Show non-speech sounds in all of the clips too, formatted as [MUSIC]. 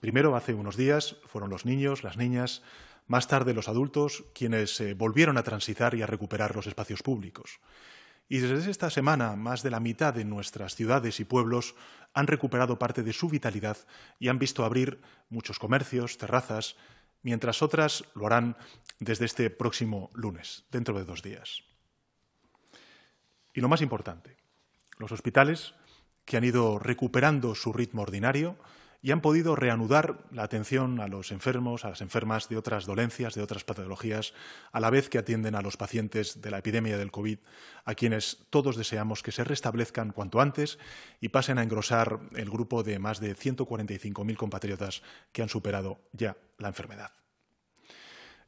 Primero, hace unos días, fueron los niños, las niñas, más tarde los adultos, quienes eh, volvieron a transitar y a recuperar los espacios públicos. Y desde esta semana, más de la mitad de nuestras ciudades y pueblos han recuperado parte de su vitalidad y han visto abrir muchos comercios, terrazas, mientras otras lo harán desde este próximo lunes, dentro de dos días. Y lo más importante, los hospitales, que han ido recuperando su ritmo ordinario, y han podido reanudar la atención a los enfermos, a las enfermas de otras dolencias, de otras patologías, a la vez que atienden a los pacientes de la epidemia del COVID, a quienes todos deseamos que se restablezcan cuanto antes y pasen a engrosar el grupo de más de 145.000 compatriotas que han superado ya la enfermedad.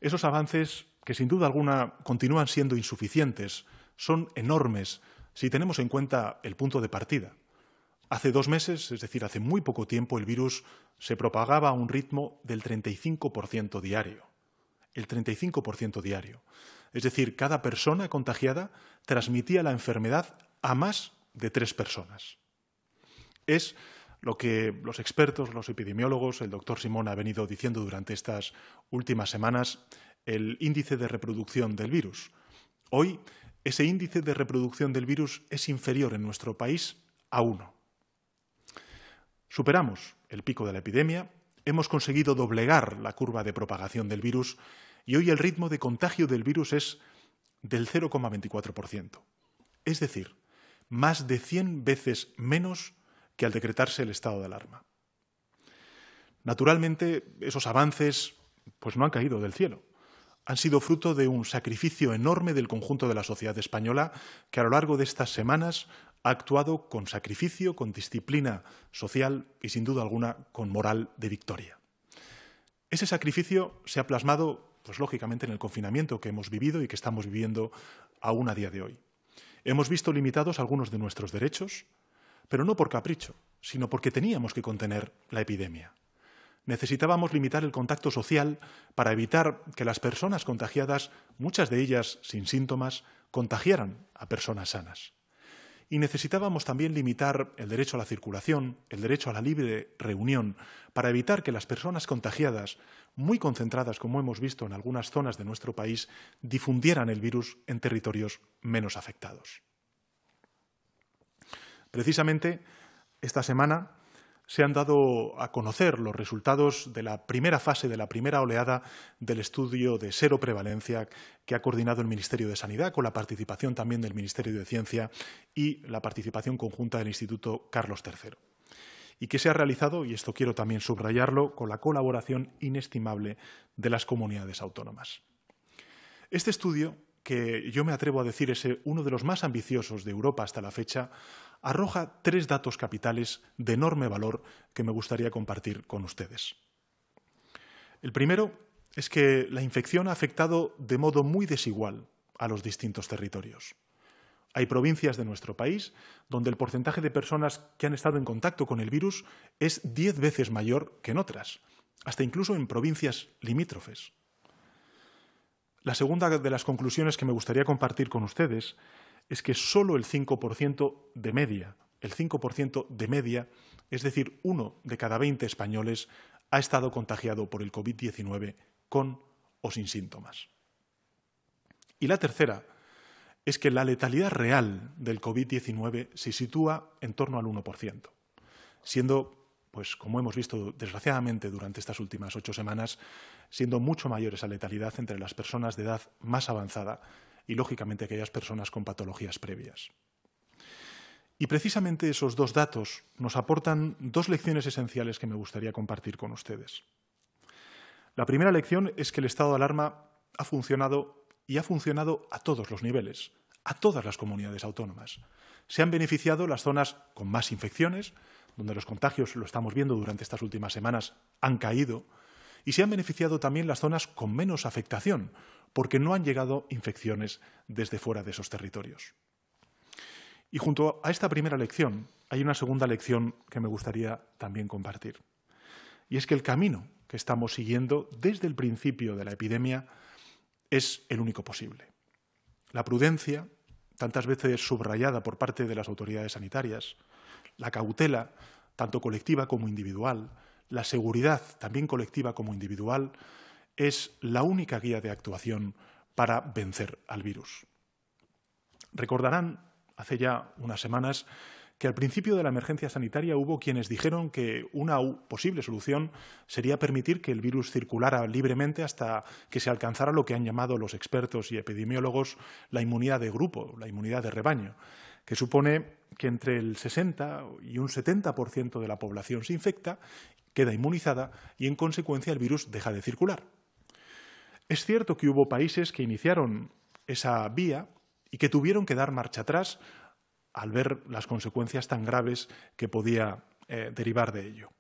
Esos avances, que sin duda alguna continúan siendo insuficientes, son enormes si tenemos en cuenta el punto de partida, Hace dos meses, es decir, hace muy poco tiempo, el virus se propagaba a un ritmo del 35% diario. El 35% diario. Es decir, cada persona contagiada transmitía la enfermedad a más de tres personas. Es lo que los expertos, los epidemiólogos, el doctor Simón ha venido diciendo durante estas últimas semanas, el índice de reproducción del virus. Hoy, ese índice de reproducción del virus es inferior en nuestro país a uno. Superamos el pico de la epidemia, hemos conseguido doblegar la curva de propagación del virus y hoy el ritmo de contagio del virus es del 0,24%. Es decir, más de 100 veces menos que al decretarse el estado de alarma. Naturalmente, esos avances pues no han caído del cielo. Han sido fruto de un sacrificio enorme del conjunto de la sociedad española que a lo largo de estas semanas ha actuado con sacrificio, con disciplina social y sin duda alguna con moral de victoria. Ese sacrificio se ha plasmado, pues lógicamente, en el confinamiento que hemos vivido y que estamos viviendo aún a día de hoy. Hemos visto limitados algunos de nuestros derechos, pero no por capricho, sino porque teníamos que contener la epidemia. Necesitábamos limitar el contacto social para evitar que las personas contagiadas, muchas de ellas sin síntomas, contagiaran a personas sanas y necesitábamos también limitar el derecho a la circulación, el derecho a la libre reunión, para evitar que las personas contagiadas, muy concentradas como hemos visto en algunas zonas de nuestro país, difundieran el virus en territorios menos afectados. Precisamente esta semana se han dado a conocer los resultados de la primera fase, de la primera oleada del estudio de seroprevalencia que ha coordinado el Ministerio de Sanidad, con la participación también del Ministerio de Ciencia y la participación conjunta del Instituto Carlos III. Y que se ha realizado, y esto quiero también subrayarlo, con la colaboración inestimable de las comunidades autónomas. Este estudio, que yo me atrevo a decir es uno de los más ambiciosos de Europa hasta la fecha, arroja tres datos capitales de enorme valor que me gustaría compartir con ustedes. El primero es que la infección ha afectado de modo muy desigual a los distintos territorios. Hay provincias de nuestro país donde el porcentaje de personas que han estado en contacto con el virus es diez veces mayor que en otras, hasta incluso en provincias limítrofes. La segunda de las conclusiones que me gustaría compartir con ustedes es que solo el 5% de media, el 5% de media, es decir, uno de cada 20 españoles, ha estado contagiado por el COVID-19 con o sin síntomas. Y la tercera es que la letalidad real del COVID-19 se sitúa en torno al 1%, siendo pues como hemos visto desgraciadamente durante estas últimas ocho semanas, siendo mucho mayor esa letalidad entre las personas de edad más avanzada y, lógicamente, aquellas personas con patologías previas. Y precisamente esos dos datos nos aportan dos lecciones esenciales que me gustaría compartir con ustedes. La primera lección es que el estado de alarma ha funcionado y ha funcionado a todos los niveles, a todas las comunidades autónomas. Se han beneficiado las zonas con más infecciones, donde los contagios, lo estamos viendo durante estas últimas semanas, han caído, y se han beneficiado también las zonas con menos afectación, porque no han llegado infecciones desde fuera de esos territorios. Y junto a esta primera lección hay una segunda lección que me gustaría también compartir. Y es que el camino que estamos siguiendo desde el principio de la epidemia es el único posible. La prudencia, tantas veces subrayada por parte de las autoridades sanitarias, la cautela, tanto colectiva como individual, la seguridad, también colectiva como individual, es la única guía de actuación para vencer al virus. Recordarán, hace ya unas semanas, que al principio de la emergencia sanitaria hubo quienes dijeron que una posible solución sería permitir que el virus circulara libremente hasta que se alcanzara lo que han llamado los expertos y epidemiólogos la inmunidad de grupo, la inmunidad de rebaño, que supone que entre el 60 y un 70% de la población se infecta queda inmunizada y en consecuencia el virus deja de circular. Es cierto que hubo países que iniciaron esa vía y que tuvieron que dar marcha atrás al ver las consecuencias tan graves que podía eh, derivar de ello.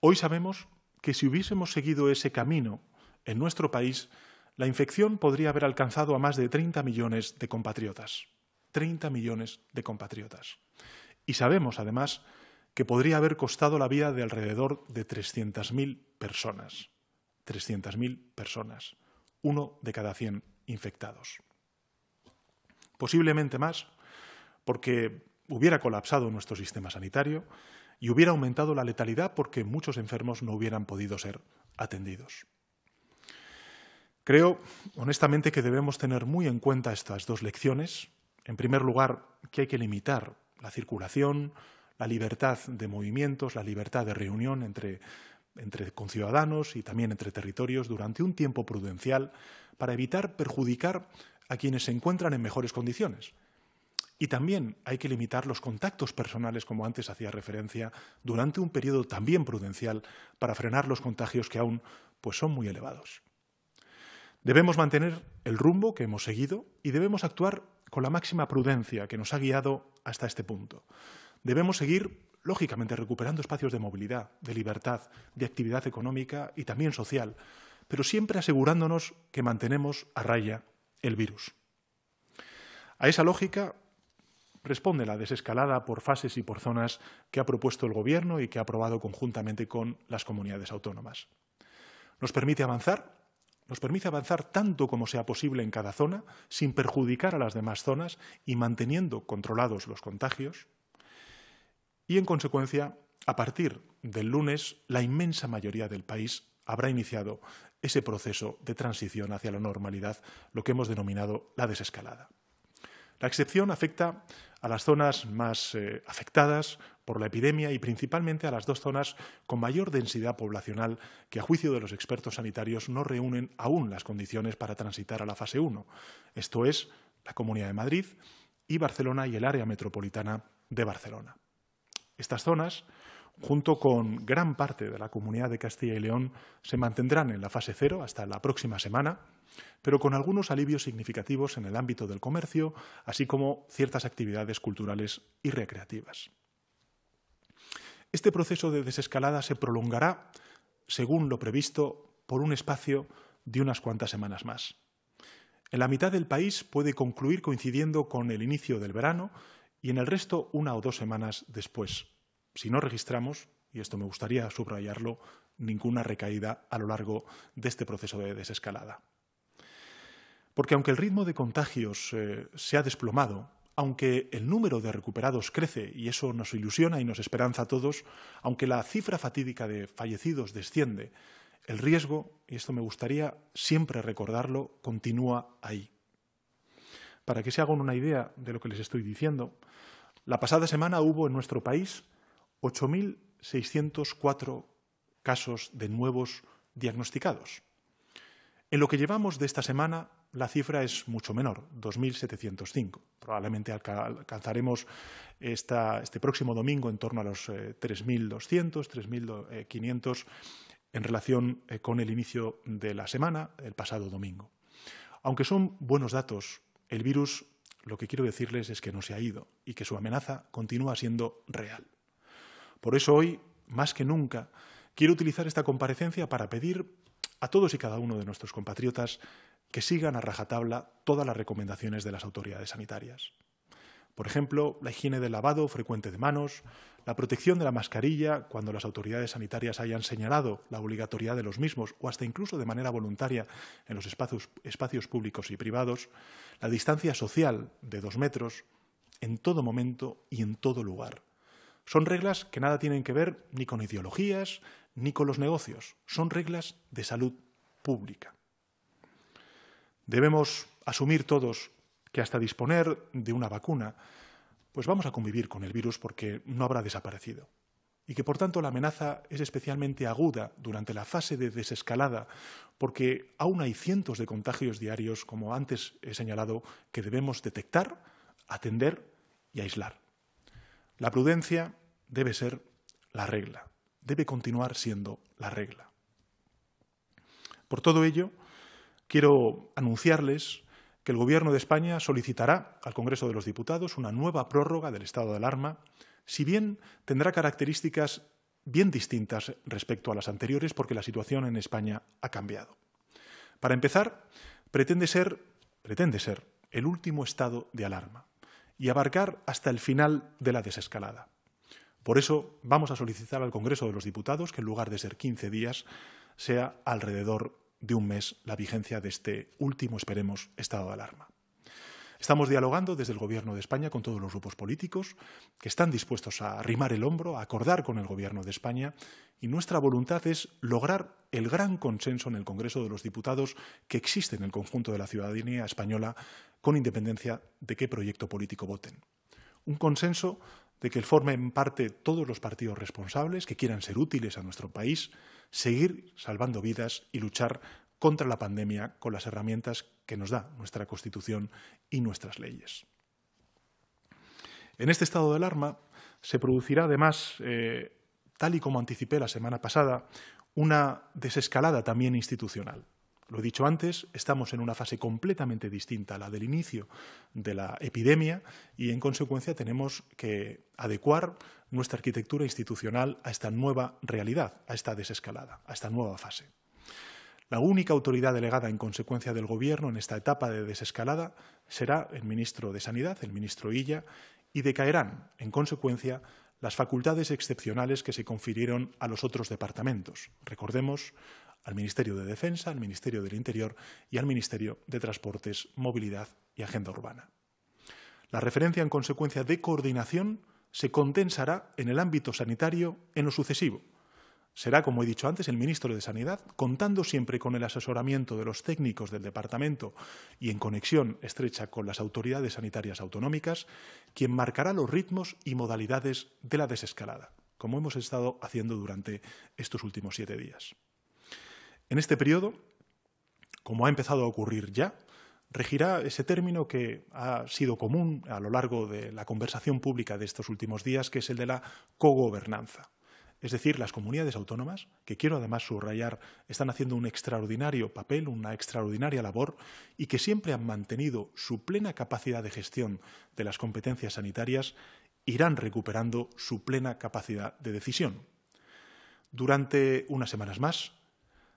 Hoy sabemos que si hubiésemos seguido ese camino en nuestro país, la infección podría haber alcanzado a más de 30 millones de compatriotas. 30 millones de compatriotas. Y sabemos, además, que podría haber costado la vida de alrededor de 300.000 personas. 300.000 personas, uno de cada 100 infectados. Posiblemente más, porque hubiera colapsado nuestro sistema sanitario y hubiera aumentado la letalidad porque muchos enfermos no hubieran podido ser atendidos. Creo, honestamente, que debemos tener muy en cuenta estas dos lecciones. En primer lugar, que hay que limitar la circulación, la libertad de movimientos, la libertad de reunión entre, conciudadanos y también entre territorios durante un tiempo prudencial para evitar perjudicar a quienes se encuentran en mejores condiciones. Y también hay que limitar los contactos personales, como antes hacía referencia, durante un periodo también prudencial para frenar los contagios que aún pues, son muy elevados. Debemos mantener el rumbo que hemos seguido y debemos actuar con la máxima prudencia que nos ha guiado hasta este punto. Debemos seguir, lógicamente, recuperando espacios de movilidad, de libertad, de actividad económica y también social, pero siempre asegurándonos que mantenemos a raya el virus. A esa lógica responde la desescalada por fases y por zonas que ha propuesto el Gobierno y que ha aprobado conjuntamente con las comunidades autónomas. Nos permite avanzar, nos permite avanzar tanto como sea posible en cada zona, sin perjudicar a las demás zonas y manteniendo controlados los contagios, y, en consecuencia, a partir del lunes, la inmensa mayoría del país habrá iniciado ese proceso de transición hacia la normalidad, lo que hemos denominado la desescalada. La excepción afecta a las zonas más eh, afectadas por la epidemia y principalmente a las dos zonas con mayor densidad poblacional que, a juicio de los expertos sanitarios, no reúnen aún las condiciones para transitar a la fase 1, esto es, la Comunidad de Madrid y Barcelona y el área metropolitana de Barcelona. Estas zonas, junto con gran parte de la comunidad de Castilla y León, se mantendrán en la fase cero hasta la próxima semana, pero con algunos alivios significativos en el ámbito del comercio, así como ciertas actividades culturales y recreativas. Este proceso de desescalada se prolongará, según lo previsto, por un espacio de unas cuantas semanas más. En la mitad del país puede concluir coincidiendo con el inicio del verano y en el resto una o dos semanas después, si no registramos, y esto me gustaría subrayarlo, ninguna recaída a lo largo de este proceso de desescalada. Porque aunque el ritmo de contagios eh, se ha desplomado, aunque el número de recuperados crece y eso nos ilusiona y nos esperanza a todos, aunque la cifra fatídica de fallecidos desciende, el riesgo, y esto me gustaría siempre recordarlo, continúa ahí. Para que se hagan una idea de lo que les estoy diciendo, la pasada semana hubo en nuestro país 8.604 casos de nuevos diagnosticados. En lo que llevamos de esta semana, la cifra es mucho menor, 2.705. Probablemente alcanzaremos este próximo domingo en torno a los 3.200, eh, 3.500 en relación eh, con el inicio de la semana, el pasado domingo. Aunque son buenos datos, el virus lo que quiero decirles es que no se ha ido y que su amenaza continúa siendo real. Por eso hoy, más que nunca, quiero utilizar esta comparecencia para pedir a todos y cada uno de nuestros compatriotas que sigan a rajatabla todas las recomendaciones de las autoridades sanitarias. Por ejemplo, la higiene del lavado frecuente de manos, la protección de la mascarilla cuando las autoridades sanitarias hayan señalado la obligatoriedad de los mismos o hasta incluso de manera voluntaria en los espacios, espacios públicos y privados, la distancia social de dos metros en todo momento y en todo lugar. Son reglas que nada tienen que ver ni con ideologías ni con los negocios, son reglas de salud pública. Debemos asumir todos que hasta disponer de una vacuna, pues vamos a convivir con el virus porque no habrá desaparecido y que por tanto la amenaza es especialmente aguda durante la fase de desescalada, porque aún hay cientos de contagios diarios, como antes he señalado, que debemos detectar, atender y aislar. La prudencia debe ser la regla, debe continuar siendo la regla. Por todo ello, quiero anunciarles que el Gobierno de España solicitará al Congreso de los Diputados una nueva prórroga del estado de alarma, si bien tendrá características bien distintas respecto a las anteriores porque la situación en España ha cambiado. Para empezar, pretende ser, pretende ser el último estado de alarma y abarcar hasta el final de la desescalada. Por eso vamos a solicitar al Congreso de los Diputados que en lugar de ser 15 días sea alrededor de un mes la vigencia de este último, esperemos, estado de alarma. Estamos dialogando desde el Gobierno de España con todos los grupos políticos que están dispuestos a arrimar el hombro, a acordar con el Gobierno de España y nuestra voluntad es lograr el gran consenso en el Congreso de los Diputados que existe en el conjunto de la ciudadanía española con independencia de qué proyecto político voten. Un consenso de que formen parte todos los partidos responsables que quieran ser útiles a nuestro país, seguir salvando vidas y luchar contra la pandemia con las herramientas que nos da nuestra Constitución y nuestras leyes. En este estado de alarma se producirá además, eh, tal y como anticipé la semana pasada, una desescalada también institucional. Lo he dicho antes, estamos en una fase completamente distinta a la del inicio de la epidemia y, en consecuencia, tenemos que adecuar nuestra arquitectura institucional a esta nueva realidad, a esta desescalada, a esta nueva fase. La única autoridad delegada en consecuencia del Gobierno en esta etapa de desescalada será el ministro de Sanidad, el ministro Illa, y decaerán, en consecuencia, las facultades excepcionales que se confirieron a los otros departamentos. Recordemos, al Ministerio de Defensa, al Ministerio del Interior y al Ministerio de Transportes, Movilidad y Agenda Urbana. La referencia en consecuencia de coordinación se condensará en el ámbito sanitario en lo sucesivo. Será, como he dicho antes, el ministro de Sanidad, contando siempre con el asesoramiento de los técnicos del departamento y en conexión estrecha con las autoridades sanitarias autonómicas, quien marcará los ritmos y modalidades de la desescalada, como hemos estado haciendo durante estos últimos siete días. En este periodo, como ha empezado a ocurrir ya, regirá ese término que ha sido común a lo largo de la conversación pública de estos últimos días, que es el de la cogobernanza. Es decir, las comunidades autónomas, que quiero además subrayar, están haciendo un extraordinario papel, una extraordinaria labor, y que siempre han mantenido su plena capacidad de gestión de las competencias sanitarias, irán recuperando su plena capacidad de decisión. Durante unas semanas más,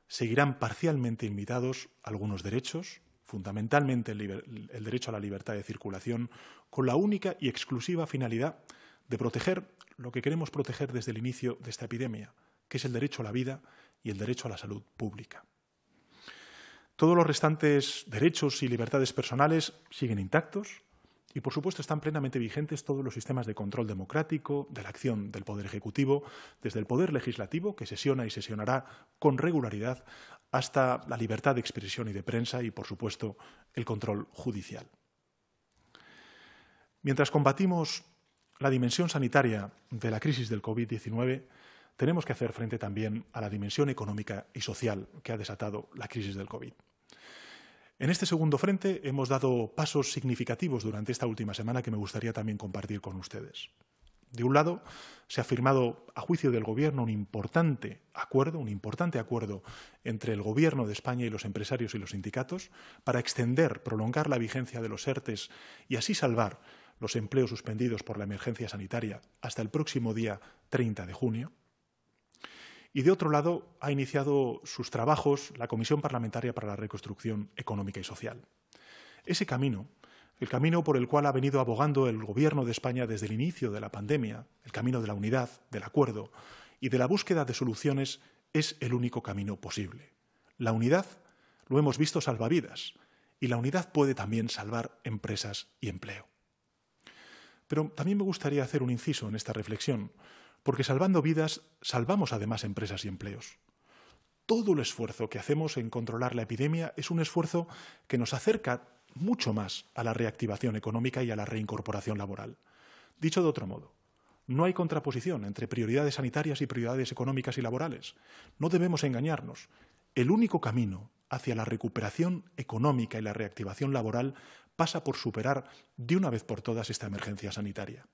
seguirán parcialmente limitados algunos derechos, fundamentalmente el, el derecho a la libertad de circulación, con la única y exclusiva finalidad de proteger lo que queremos proteger desde el inicio de esta epidemia, que es el derecho a la vida y el derecho a la salud pública. Todos los restantes derechos y libertades personales siguen intactos, y, por supuesto, están plenamente vigentes todos los sistemas de control democrático, de la acción del Poder Ejecutivo, desde el Poder Legislativo, que sesiona y sesionará con regularidad, hasta la libertad de expresión y de prensa y, por supuesto, el control judicial. Mientras combatimos la dimensión sanitaria de la crisis del COVID-19, tenemos que hacer frente también a la dimensión económica y social que ha desatado la crisis del COVID. En este segundo frente hemos dado pasos significativos durante esta última semana que me gustaría también compartir con ustedes. De un lado, se ha firmado a juicio del Gobierno un importante acuerdo, un importante acuerdo entre el Gobierno de España y los empresarios y los sindicatos para extender, prolongar la vigencia de los ERTES y así salvar los empleos suspendidos por la emergencia sanitaria hasta el próximo día 30 de junio. Y de otro lado, ha iniciado sus trabajos la Comisión Parlamentaria para la Reconstrucción Económica y Social. Ese camino, el camino por el cual ha venido abogando el Gobierno de España desde el inicio de la pandemia, el camino de la unidad, del acuerdo y de la búsqueda de soluciones, es el único camino posible. La unidad, lo hemos visto, salvavidas, y la unidad puede también salvar empresas y empleo. Pero también me gustaría hacer un inciso en esta reflexión, porque salvando vidas salvamos además empresas y empleos. Todo el esfuerzo que hacemos en controlar la epidemia es un esfuerzo que nos acerca mucho más a la reactivación económica y a la reincorporación laboral. Dicho de otro modo, no hay contraposición entre prioridades sanitarias y prioridades económicas y laborales. No debemos engañarnos. El único camino hacia la recuperación económica y la reactivación laboral pasa por superar de una vez por todas esta emergencia sanitaria.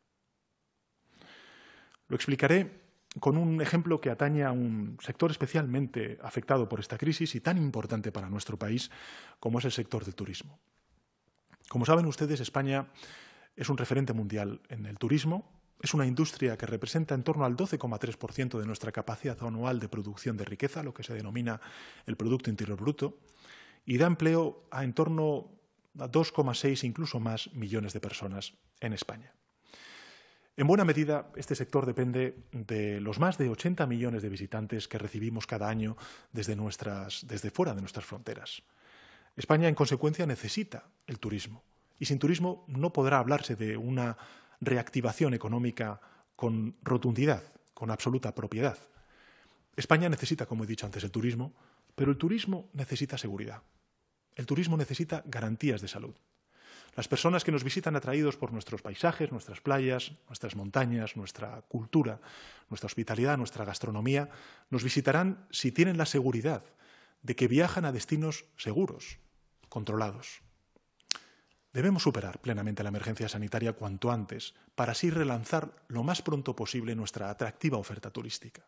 Lo explicaré con un ejemplo que atañe a un sector especialmente afectado por esta crisis y tan importante para nuestro país como es el sector del turismo. Como saben ustedes, España es un referente mundial en el turismo, es una industria que representa en torno al 12,3% de nuestra capacidad anual de producción de riqueza, lo que se denomina el Producto Interior Bruto, y da empleo a en torno a 2,6, incluso más, millones de personas en España. En buena medida, este sector depende de los más de 80 millones de visitantes que recibimos cada año desde, desde fuera de nuestras fronteras. España, en consecuencia, necesita el turismo. Y sin turismo no podrá hablarse de una reactivación económica con rotundidad, con absoluta propiedad. España necesita, como he dicho antes, el turismo, pero el turismo necesita seguridad. El turismo necesita garantías de salud. Las personas que nos visitan atraídos por nuestros paisajes, nuestras playas, nuestras montañas, nuestra cultura, nuestra hospitalidad, nuestra gastronomía, nos visitarán si tienen la seguridad de que viajan a destinos seguros, controlados. Debemos superar plenamente la emergencia sanitaria cuanto antes para así relanzar lo más pronto posible nuestra atractiva oferta turística.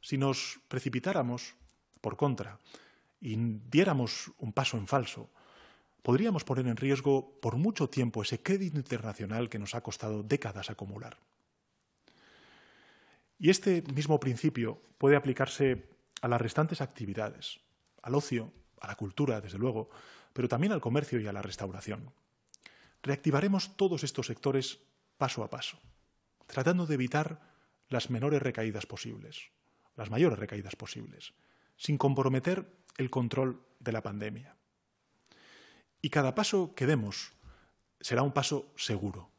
Si nos precipitáramos, por contra, y diéramos un paso en falso, podríamos poner en riesgo por mucho tiempo ese crédito internacional que nos ha costado décadas acumular. Y este mismo principio puede aplicarse a las restantes actividades, al ocio, a la cultura, desde luego, pero también al comercio y a la restauración. Reactivaremos todos estos sectores paso a paso, tratando de evitar las menores recaídas posibles, las mayores recaídas posibles, sin comprometer el control de la pandemia. Y cada paso que demos será un paso seguro,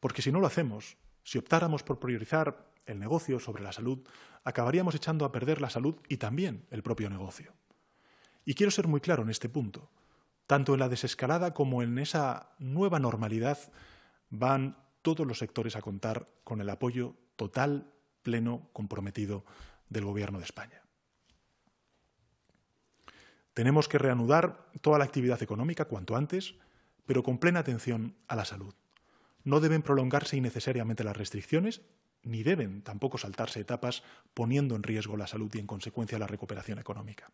porque si no lo hacemos, si optáramos por priorizar el negocio sobre la salud, acabaríamos echando a perder la salud y también el propio negocio. Y quiero ser muy claro en este punto. Tanto en la desescalada como en esa nueva normalidad van todos los sectores a contar con el apoyo total, pleno, comprometido del Gobierno de España. Tenemos que reanudar toda la actividad económica cuanto antes, pero con plena atención a la salud. No deben prolongarse innecesariamente las restricciones, ni deben tampoco saltarse etapas poniendo en riesgo la salud y en consecuencia la recuperación económica.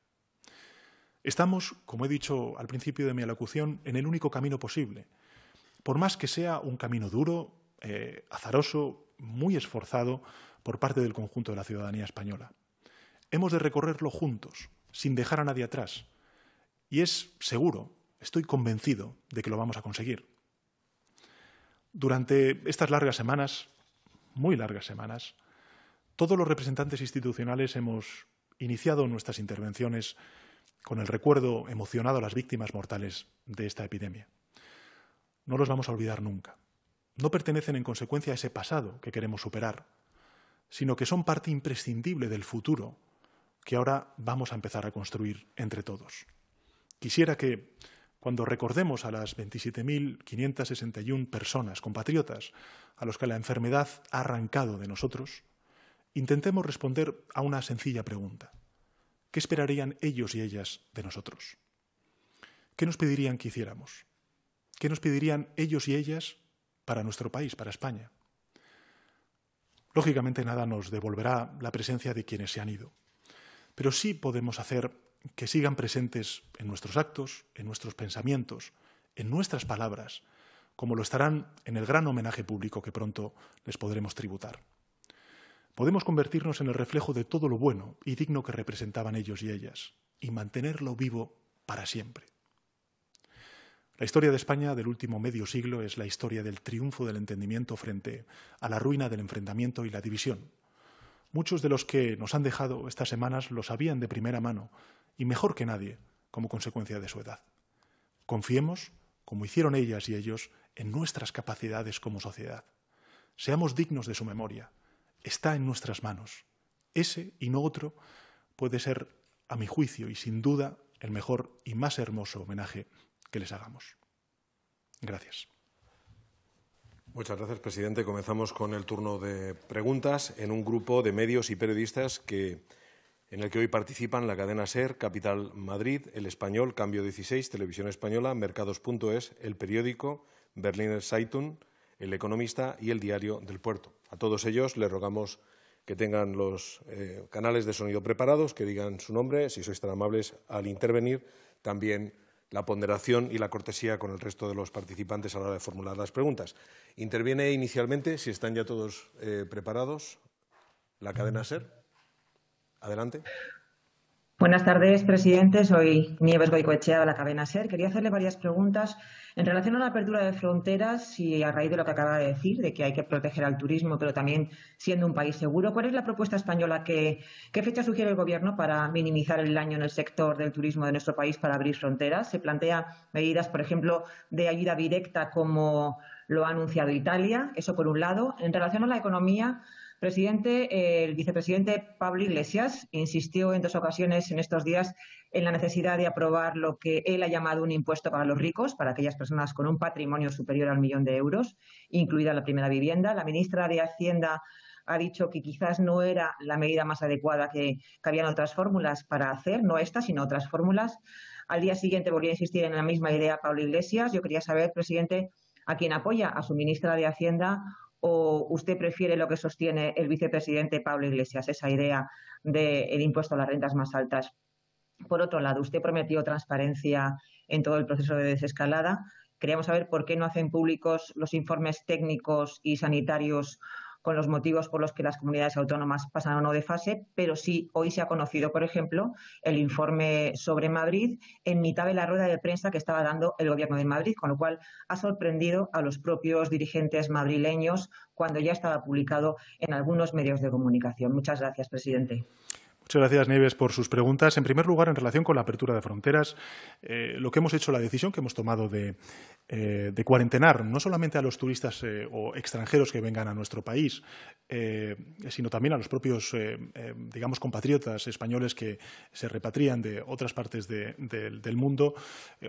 Estamos, como he dicho al principio de mi alocución, en el único camino posible. Por más que sea un camino duro, eh, azaroso, muy esforzado por parte del conjunto de la ciudadanía española. Hemos de recorrerlo juntos, sin dejar a nadie atrás, y es seguro, estoy convencido de que lo vamos a conseguir. Durante estas largas semanas, muy largas semanas, todos los representantes institucionales hemos iniciado nuestras intervenciones con el recuerdo emocionado a las víctimas mortales de esta epidemia. No los vamos a olvidar nunca. No pertenecen en consecuencia a ese pasado que queremos superar, sino que son parte imprescindible del futuro que ahora vamos a empezar a construir entre todos. Quisiera que, cuando recordemos a las 27.561 personas, compatriotas, a los que la enfermedad ha arrancado de nosotros, intentemos responder a una sencilla pregunta. ¿Qué esperarían ellos y ellas de nosotros? ¿Qué nos pedirían que hiciéramos? ¿Qué nos pedirían ellos y ellas para nuestro país, para España? Lógicamente nada nos devolverá la presencia de quienes se han ido, pero sí podemos hacer que sigan presentes en nuestros actos, en nuestros pensamientos, en nuestras palabras, como lo estarán en el gran homenaje público que pronto les podremos tributar. Podemos convertirnos en el reflejo de todo lo bueno y digno que representaban ellos y ellas, y mantenerlo vivo para siempre. La historia de España del último medio siglo es la historia del triunfo del entendimiento frente a la ruina del enfrentamiento y la división, Muchos de los que nos han dejado estas semanas lo sabían de primera mano y mejor que nadie como consecuencia de su edad. Confiemos, como hicieron ellas y ellos, en nuestras capacidades como sociedad. Seamos dignos de su memoria. Está en nuestras manos. Ese y no otro puede ser, a mi juicio y sin duda, el mejor y más hermoso homenaje que les hagamos. Gracias. Muchas gracias, presidente. Comenzamos con el turno de preguntas en un grupo de medios y periodistas que, en el que hoy participan la cadena SER, Capital Madrid, El Español, Cambio 16, Televisión Española, Mercados.es, El Periódico, Berliner Zeitung, El Economista y El Diario del Puerto. A todos ellos les rogamos que tengan los eh, canales de sonido preparados, que digan su nombre, si sois tan amables, al intervenir también la ponderación y la cortesía con el resto de los participantes a la hora de formular las preguntas. Interviene inicialmente, si están ya todos eh, preparados, la cadena SER. Adelante. Buenas tardes, presidente. Soy Nieves Goicoechea de la cadena SER. Quería hacerle varias preguntas en relación a la apertura de fronteras y a raíz de lo que acaba de decir, de que hay que proteger al turismo, pero también siendo un país seguro. ¿Cuál es la propuesta española? Que, ¿Qué fecha sugiere el Gobierno para minimizar el daño en el sector del turismo de nuestro país para abrir fronteras? ¿Se plantea medidas, por ejemplo, de ayuda directa como lo ha anunciado Italia? Eso por un lado. En relación a la economía, presidente, el vicepresidente Pablo Iglesias insistió en dos ocasiones en estos días en la necesidad de aprobar lo que él ha llamado un impuesto para los ricos, para aquellas personas con un patrimonio superior al millón de euros, incluida la primera vivienda. La ministra de Hacienda ha dicho que quizás no era la medida más adecuada que, cabían otras fórmulas para hacer, no esta, sino otras fórmulas. Al día siguiente volvió a insistir en la misma idea Pablo Iglesias. Yo quería saber, presidente, a quién apoya a su ministra de Hacienda o usted prefiere lo que sostiene el vicepresidente Pablo Iglesias, esa idea del impuesto a las rentas más altas? Por otro lado, usted prometió transparencia en todo el proceso de desescalada. Queríamos saber por qué no hacen públicos los informes técnicos y sanitarios con los motivos por los que las comunidades autónomas pasan o no de fase, pero sí hoy se ha conocido, por ejemplo, el informe sobre Madrid en mitad de la rueda de prensa que estaba dando el Gobierno de Madrid, con lo cual ha sorprendido a los propios dirigentes madrileños cuando ya estaba publicado en algunos medios de comunicación. Muchas gracias, presidente. Muchas gracias, Nieves, por sus preguntas. En primer lugar, en relación con la apertura de fronteras, eh, lo que hemos hecho, la decisión que hemos tomado de, eh, cuarentenar no solamente a los turistas eh, o extranjeros que vengan a nuestro país, eh, sino también a los propios, digamos, compatriotas españoles que se repatrian de otras partes del mundo,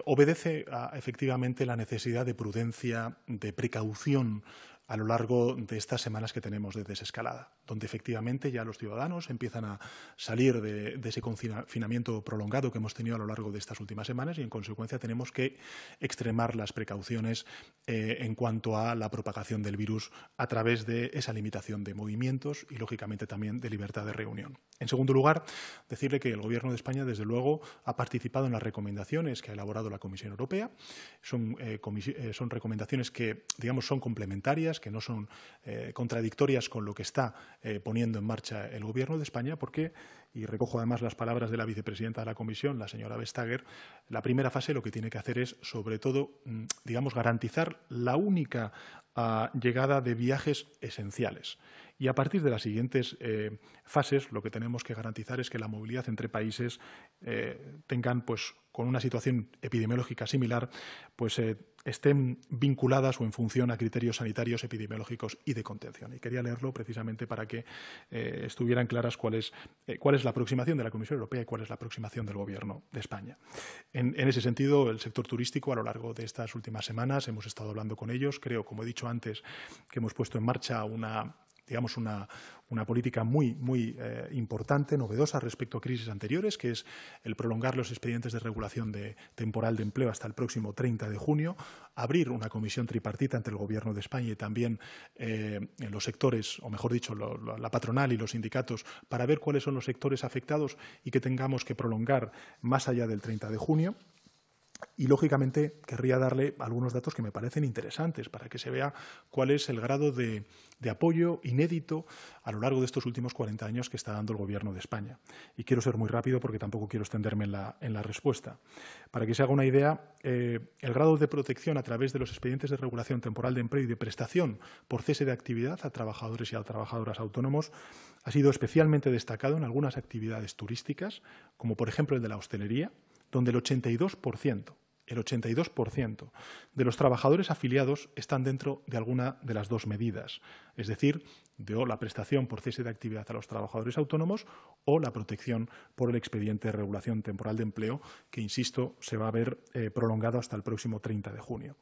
obedece a, efectivamente la necesidad de prudencia, de precaución a lo largo de estas semanas que tenemos de desescalada, donde efectivamente ya los ciudadanos empiezan a salir de, ese confinamiento prolongado que hemos tenido a lo largo de estas últimas semanas y, en consecuencia, tenemos que extremar las precauciones eh, en cuanto a la propagación del virus a través de esa limitación de movimientos y, lógicamente, también de libertad de reunión. En segundo lugar, decirle que el Gobierno de España, desde luego, ha participado en las recomendaciones que ha elaborado la Comisión Europea. Son, eh, eh, son recomendaciones que, digamos, son complementarias que no son eh, contradictorias con lo que está eh, poniendo en marcha el Gobierno de España, porque, y recojo además las palabras de la vicepresidenta de la Comisión, la señora Vestager, la primera fase lo que tiene que hacer es, sobre todo, mm, digamos, garantizar la única ah, llegada de viajes esenciales. Y a partir de las siguientes eh, fases, lo que tenemos que garantizar es que la movilidad entre países eh, tengan, pues, con una situación epidemiológica similar, pues eh, estén vinculadas o en función a criterios sanitarios, epidemiológicos y de contención. Y quería leerlo precisamente para que estuvieran claras cuál es, cuál es la aproximación de la Comisión Europea y cuál es la aproximación del Gobierno de España. en ese sentido, el sector turístico, a lo largo de estas últimas semanas, hemos estado hablando con ellos. Creo, como he dicho antes, que hemos puesto en marcha una digamos, una, política muy, eh, importante, novedosa respecto a crisis anteriores, que es el prolongar los expedientes de regulación de, temporal de empleo hasta el próximo 30 de junio, abrir una comisión tripartita entre el Gobierno de España y también eh, los sectores, o mejor dicho, la patronal y los sindicatos, para ver cuáles son los sectores afectados y que tengamos que prolongar más allá del 30 de junio y lógicamente querría darle algunos datos que me parecen interesantes para que se vea cuál es el grado de, apoyo inédito a lo largo de estos últimos 40 años que está dando el Gobierno de España. Y quiero ser muy rápido porque tampoco quiero extenderme en la, respuesta. Para que se haga una idea, eh, el grado de protección a través de los expedientes de regulación temporal de empleo y de prestación por cese de actividad a trabajadores y a trabajadoras autónomos ha sido especialmente destacado en algunas actividades turísticas, como por ejemplo el de la hostelería, donde el 82%, el 82% de los trabajadores afiliados están dentro de alguna de las dos medidas, es decir, de la prestación por cese de actividad a los trabajadores autónomos o la protección por el expediente de regulación temporal de empleo, que, insisto, se va a ver eh, prolongado hasta el próximo 30 de junio.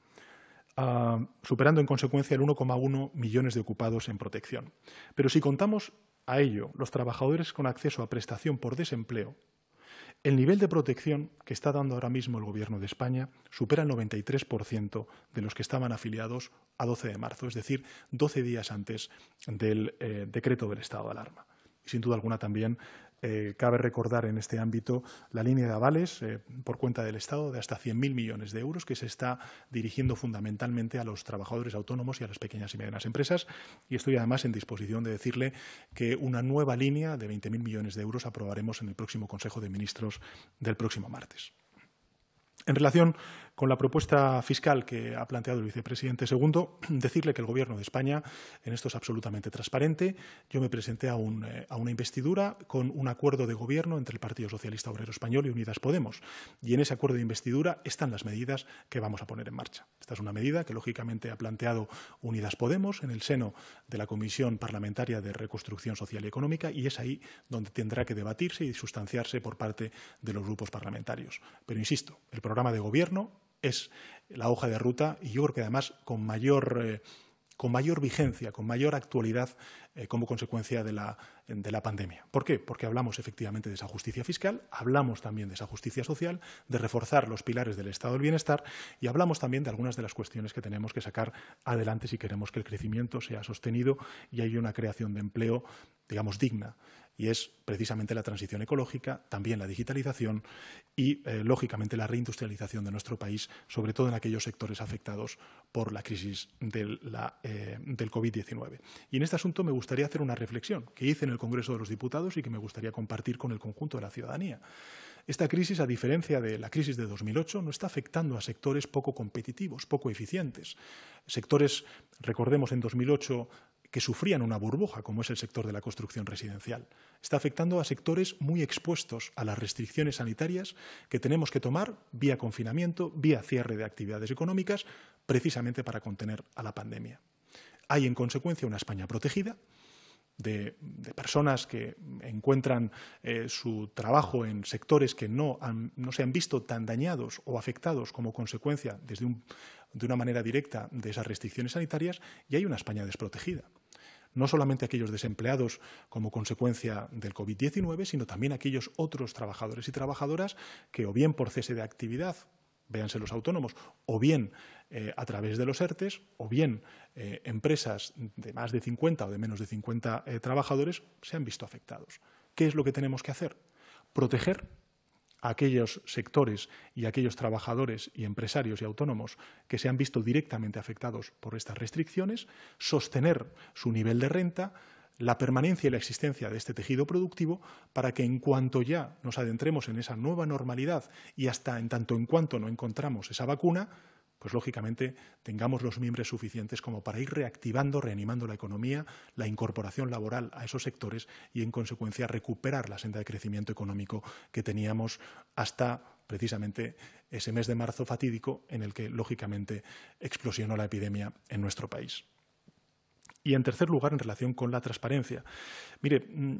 Ah, superando en consecuencia el 1,1 millones de ocupados en protección. Pero si contamos a ello los trabajadores con acceso a prestación por desempleo, el nivel de protección que está dando ahora mismo el Gobierno de España supera el 93% de los que estaban afiliados a 12 de marzo, es decir, 12 días antes del eh, decreto del estado de alarma. Y sin duda alguna también eh, cabe recordar en este ámbito la línea de avales eh, por cuenta del Estado de hasta 100.000 millones de euros que se está dirigiendo fundamentalmente a los trabajadores autónomos y a las pequeñas y medianas empresas. Y estoy además en disposición de decirle que una nueva línea de 20.000 millones de euros aprobaremos en el próximo Consejo de Ministros del próximo martes. En relación con la propuesta fiscal que ha planteado el vicepresidente segundo, [CLEARS THROAT] decirle que el Gobierno de España en esto es absolutamente transparente. Yo me presenté eh, a, una investidura con un acuerdo de gobierno entre el Partido Socialista Obrero Español y Unidas Podemos. Y en ese acuerdo de investidura están las medidas que vamos a poner en marcha. Esta es una medida que, lógicamente, ha planteado Unidas Podemos en el seno de la Comisión Parlamentaria de Reconstrucción Social y Económica y es ahí donde tendrá que debatirse y sustanciarse por parte de los grupos parlamentarios. Pero, insisto, el programa programa de gobierno es la hoja de ruta y yo creo que además con mayor, eh, con mayor vigencia, con mayor actualidad eh, como consecuencia de la, de la pandemia. ¿Por qué? Porque hablamos efectivamente de esa justicia fiscal, hablamos también de esa justicia social, de reforzar los pilares del estado del bienestar y hablamos también de algunas de las cuestiones que tenemos que sacar adelante si queremos que el crecimiento sea sostenido y haya una creación de empleo, digamos, digna y es precisamente la transición ecológica, también la digitalización y, eh, lógicamente, la reindustrialización de nuestro país, sobre todo en aquellos sectores afectados por la crisis eh, del, del COVID-19. Y en este asunto me gustaría hacer una reflexión que hice en el Congreso de los Diputados y que me gustaría compartir con el conjunto de la ciudadanía. Esta crisis, a diferencia de la crisis de 2008, no está afectando a sectores poco competitivos, poco eficientes. Sectores, recordemos, en 2008 que sufrían una burbuja, como es el sector de la construcción residencial. Está afectando a sectores muy expuestos a las restricciones sanitarias que tenemos que tomar vía confinamiento, vía cierre de actividades económicas, precisamente para contener a la pandemia. Hay, en consecuencia, una España protegida, de, personas que encuentran eh, su trabajo en sectores que no, se han visto tan dañados o afectados como consecuencia de una manera directa de esas restricciones sanitarias y hay una España desprotegida no solamente aquellos desempleados como consecuencia del COVID-19, sino también aquellos otros trabajadores y trabajadoras que o bien por cese de actividad, véanse los autónomos, o bien eh, a través de los ERTES, o bien eh, empresas de más de 50 o de menos de 50 eh, trabajadores se han visto afectados. ¿Qué es lo que tenemos que hacer? Proteger a aquellos sectores y aquellos trabajadores y empresarios y autónomos que se han visto directamente afectados por estas restricciones, sostener su nivel de renta, la permanencia y la existencia de este tejido productivo para que en cuanto ya nos adentremos en esa nueva normalidad y hasta en tanto en cuanto no encontramos esa vacuna, pues lógicamente tengamos los miembros suficientes como para ir reactivando, reanimando la economía, la incorporación laboral a esos sectores y, en consecuencia, recuperar la senda de crecimiento económico que teníamos hasta precisamente ese mes de marzo fatídico en el que, lógicamente, explosionó la epidemia en nuestro país. Y en tercer lugar, en relación con la transparencia. Mire, mm,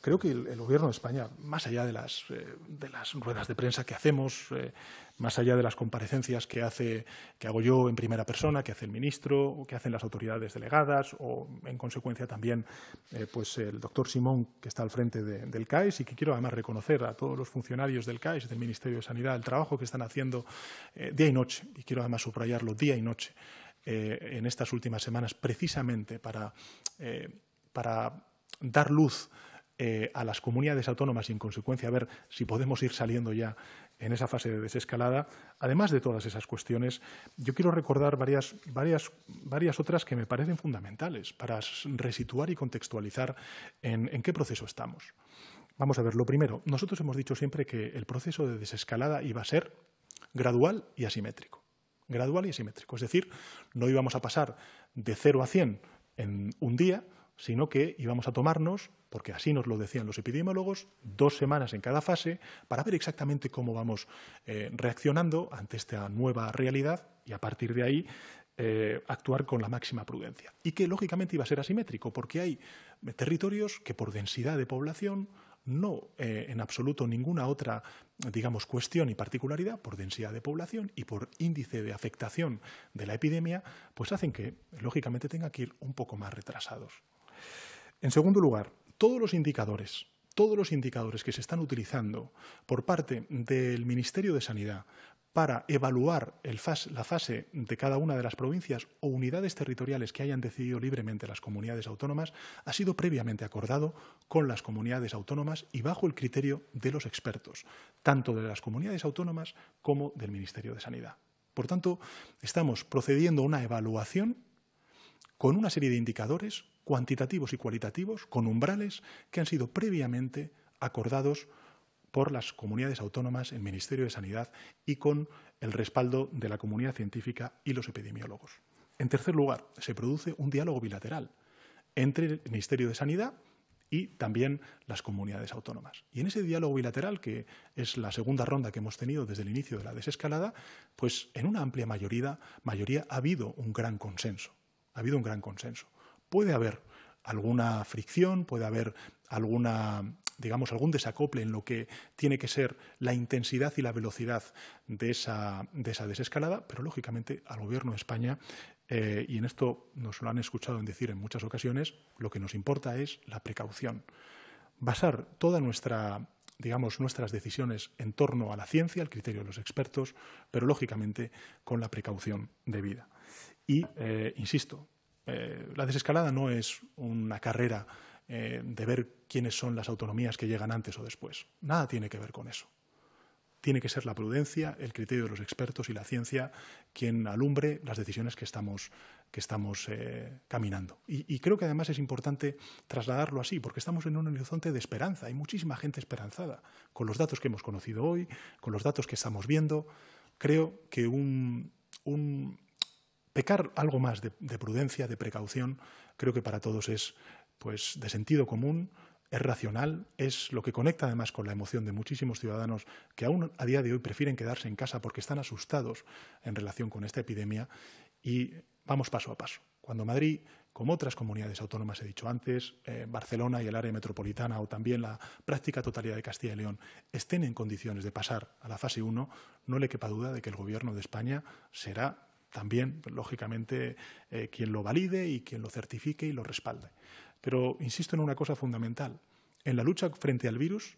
creo que el, Gobierno de España, más allá de las, eh, ruedas de prensa que hacemos, eh, más allá de las comparecencias que, que hago yo en primera persona, que hace el ministro, o que hacen las autoridades delegadas, o en consecuencia también eh, pues, el doctor Simón, que está al frente del CAES y que quiero además reconocer a todos los funcionarios del CAES, del Ministerio de Sanidad, el trabajo que están haciendo día y noche, y quiero además subrayarlo día y noche eh, en estas últimas semanas precisamente para, eh, para dar luz eh, a las comunidades autónomas y, en consecuencia, a ver si podemos ir saliendo ya en esa fase de desescalada. Además de todas esas cuestiones, yo quiero recordar varias, varias, varias otras que me parecen fundamentales para resituar y contextualizar en, en qué proceso estamos. Vamos a ver, lo primero, nosotros hemos dicho siempre que el proceso de desescalada iba a ser gradual y asimétrico gradual y asimétrico. Es decir, no íbamos a pasar de 0 a 100 en un día, sino que íbamos a tomarnos, porque así nos lo decían los epidemiólogos, dos semanas en cada fase para ver exactamente cómo vamos eh, reaccionando ante esta nueva realidad y a partir de ahí eh, actuar con la máxima prudencia. Y que lógicamente iba a ser asimétrico, porque hay territorios que por densidad de población no eh, en absoluto ninguna otra, digamos, cuestión y particularidad por densidad de población y por índice de afectación de la epidemia, pues hacen que, lógicamente, tenga que ir un poco más retrasados. En segundo lugar, todos los indicadores, todos los indicadores que se están utilizando por parte del Ministerio de Sanidad para evaluar la fase de cada una de las provincias o unidades territoriales que hayan decidido libremente las comunidades autónomas ha sido previamente acordado con las comunidades autónomas y bajo el criterio de los expertos, tanto de las comunidades autónomas como del Ministerio de Sanidad. Por tanto, estamos procediendo a una evaluación con una serie de indicadores cuantitativos y cualitativos, con umbrales, que han sido previamente acordados por las comunidades autónomas, el Ministerio de Sanidad y con el respaldo de la comunidad científica y los epidemiólogos. En tercer lugar, se produce un diálogo bilateral entre el Ministerio de Sanidad y también las comunidades autónomas. Y en ese diálogo bilateral, que es la segunda ronda que hemos tenido desde el inicio de la desescalada, pues en una amplia mayoría, ha habido un gran consenso. Ha habido un gran consenso. Puede haber alguna fricción, puede haber alguna digamos, algún desacople en lo que tiene que ser la intensidad y la velocidad de esa, desescalada, pero lógicamente al Gobierno de España, eh, y en esto nos lo han escuchado en decir en muchas ocasiones, lo que nos importa es la precaución. Basar toda nuestra digamos, nuestras decisiones en torno a la ciencia, al criterio de los expertos, pero lógicamente con la precaución debida. Y, eh, insisto, eh, la desescalada no es una carrera eh, de ver quiénes son las autonomías que llegan antes o después. Nada tiene que ver con eso. Tiene que ser la prudencia, el criterio de los expertos y la ciencia quien alumbre las decisiones que estamos, eh, caminando. Y, creo que además es importante trasladarlo así, porque estamos en un horizonte de esperanza. Hay muchísima gente esperanzada con los datos que hemos conocido hoy, con los datos que estamos viendo. Creo que un, pecar algo más de, prudencia, de precaución, creo que para todos es pues, de sentido común, es racional, es lo que conecta además con la emoción de muchísimos ciudadanos que aún a día de hoy prefieren quedarse en casa porque están asustados en relación con esta epidemia y vamos paso a paso. Cuando Madrid, como otras comunidades autónomas he dicho antes, eh, Barcelona y el área metropolitana o también la práctica totalidad de Castilla y León estén en condiciones de pasar a la fase 1, no le quepa duda de que el Gobierno de España será también, lógicamente, eh, quien lo valide y quien lo certifique y lo respalde. Pero insisto en una cosa fundamental. En la lucha frente al virus,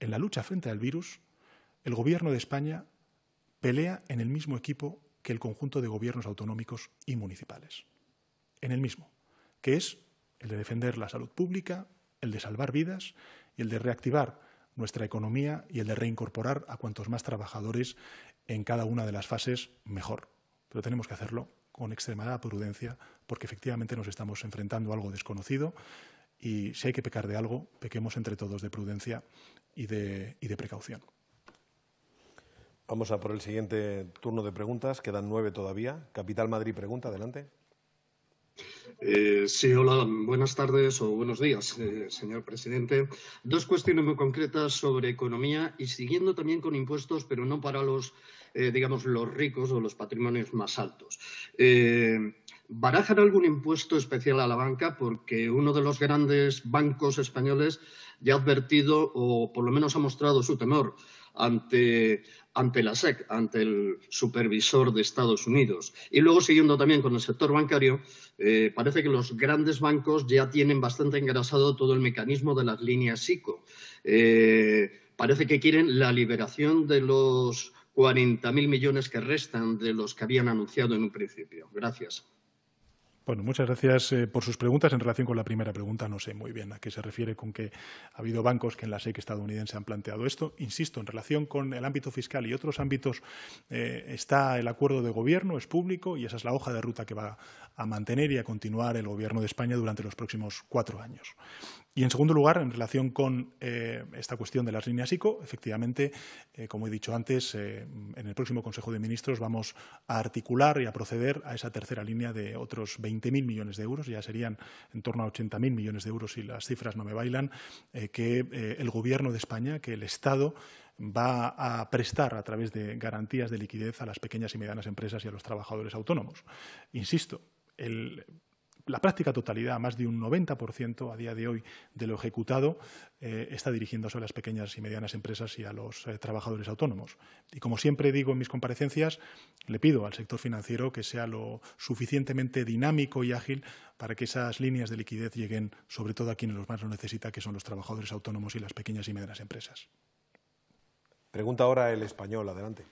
en la lucha frente al virus, el Gobierno de España pelea en el mismo equipo que el conjunto de gobiernos autonómicos y municipales. En el mismo, que es el de defender la salud pública, el de salvar vidas y el de reactivar nuestra economía y el de reincorporar a cuantos más trabajadores en cada una de las fases mejor. Pero tenemos que hacerlo con extremada prudencia, porque efectivamente nos estamos enfrentando a algo desconocido y si hay que pecar de algo, pequemos entre todos de prudencia y de, y de precaución. Vamos a por el siguiente turno de preguntas, quedan nueve todavía. Capital Madrid pregunta, adelante. Eh, sí, hola, buenas tardes o buenos días, eh, señor presidente. Dos cuestiones muy concretas sobre economía y siguiendo también con impuestos, pero no para los, eh, digamos, los ricos o los patrimonios más altos. ¿Barajan algún impuesto especial a la banca? Porque uno de los grandes bancos españoles ya ha advertido, o por lo menos ha mostrado su temor, ante, ante la SEC, ante el supervisor de Estados Unidos. Y luego, siguiendo también con el sector bancario, eh, parece que los grandes bancos ya tienen bastante engrasado todo el mecanismo de las líneas ICO. Eh, parece que quieren la liberación de los 40.000 millones que restan de los que habían anunciado en un principio. Gracias. Bueno, muchas gracias eh, por sus preguntas. En relación con la primera pregunta, no sé muy bien a qué se refiere con que ha habido bancos que en la SEC estadounidense han planteado esto. Insisto, en relación con el ámbito fiscal y otros ámbitos eh, está el acuerdo de gobierno, es público y esa es la hoja de ruta que va a mantener y a continuar el gobierno de España durante los próximos cuatro años. Y en segundo lugar, en relación con eh, esta cuestión de las líneas ICO, efectivamente, eh, como he dicho antes, eh, en el próximo Consejo de Ministros vamos a articular y a proceder a esa tercera línea de otros 20.000 millones de euros, ya serían en torno a 80.000 millones de euros si las cifras no me bailan, que el Gobierno de España, que el Estado va a prestar a través de garantías de liquidez a las pequeñas y medianas empresas y a los trabajadores autónomos. Insisto, el la práctica totalidad, más de un 90% a día de hoy de lo ejecutado, eh, está dirigiéndose a las pequeñas y medianas empresas y a los eh, trabajadores autónomos. Y como siempre digo en mis comparecencias, le pido al sector financiero que sea lo suficientemente dinámico y ágil para que esas líneas de liquidez lleguen sobre todo a quienes los más lo necesita, que son los trabajadores autónomos y las pequeñas y medianas empresas. Pregunta ahora el español. Adelante.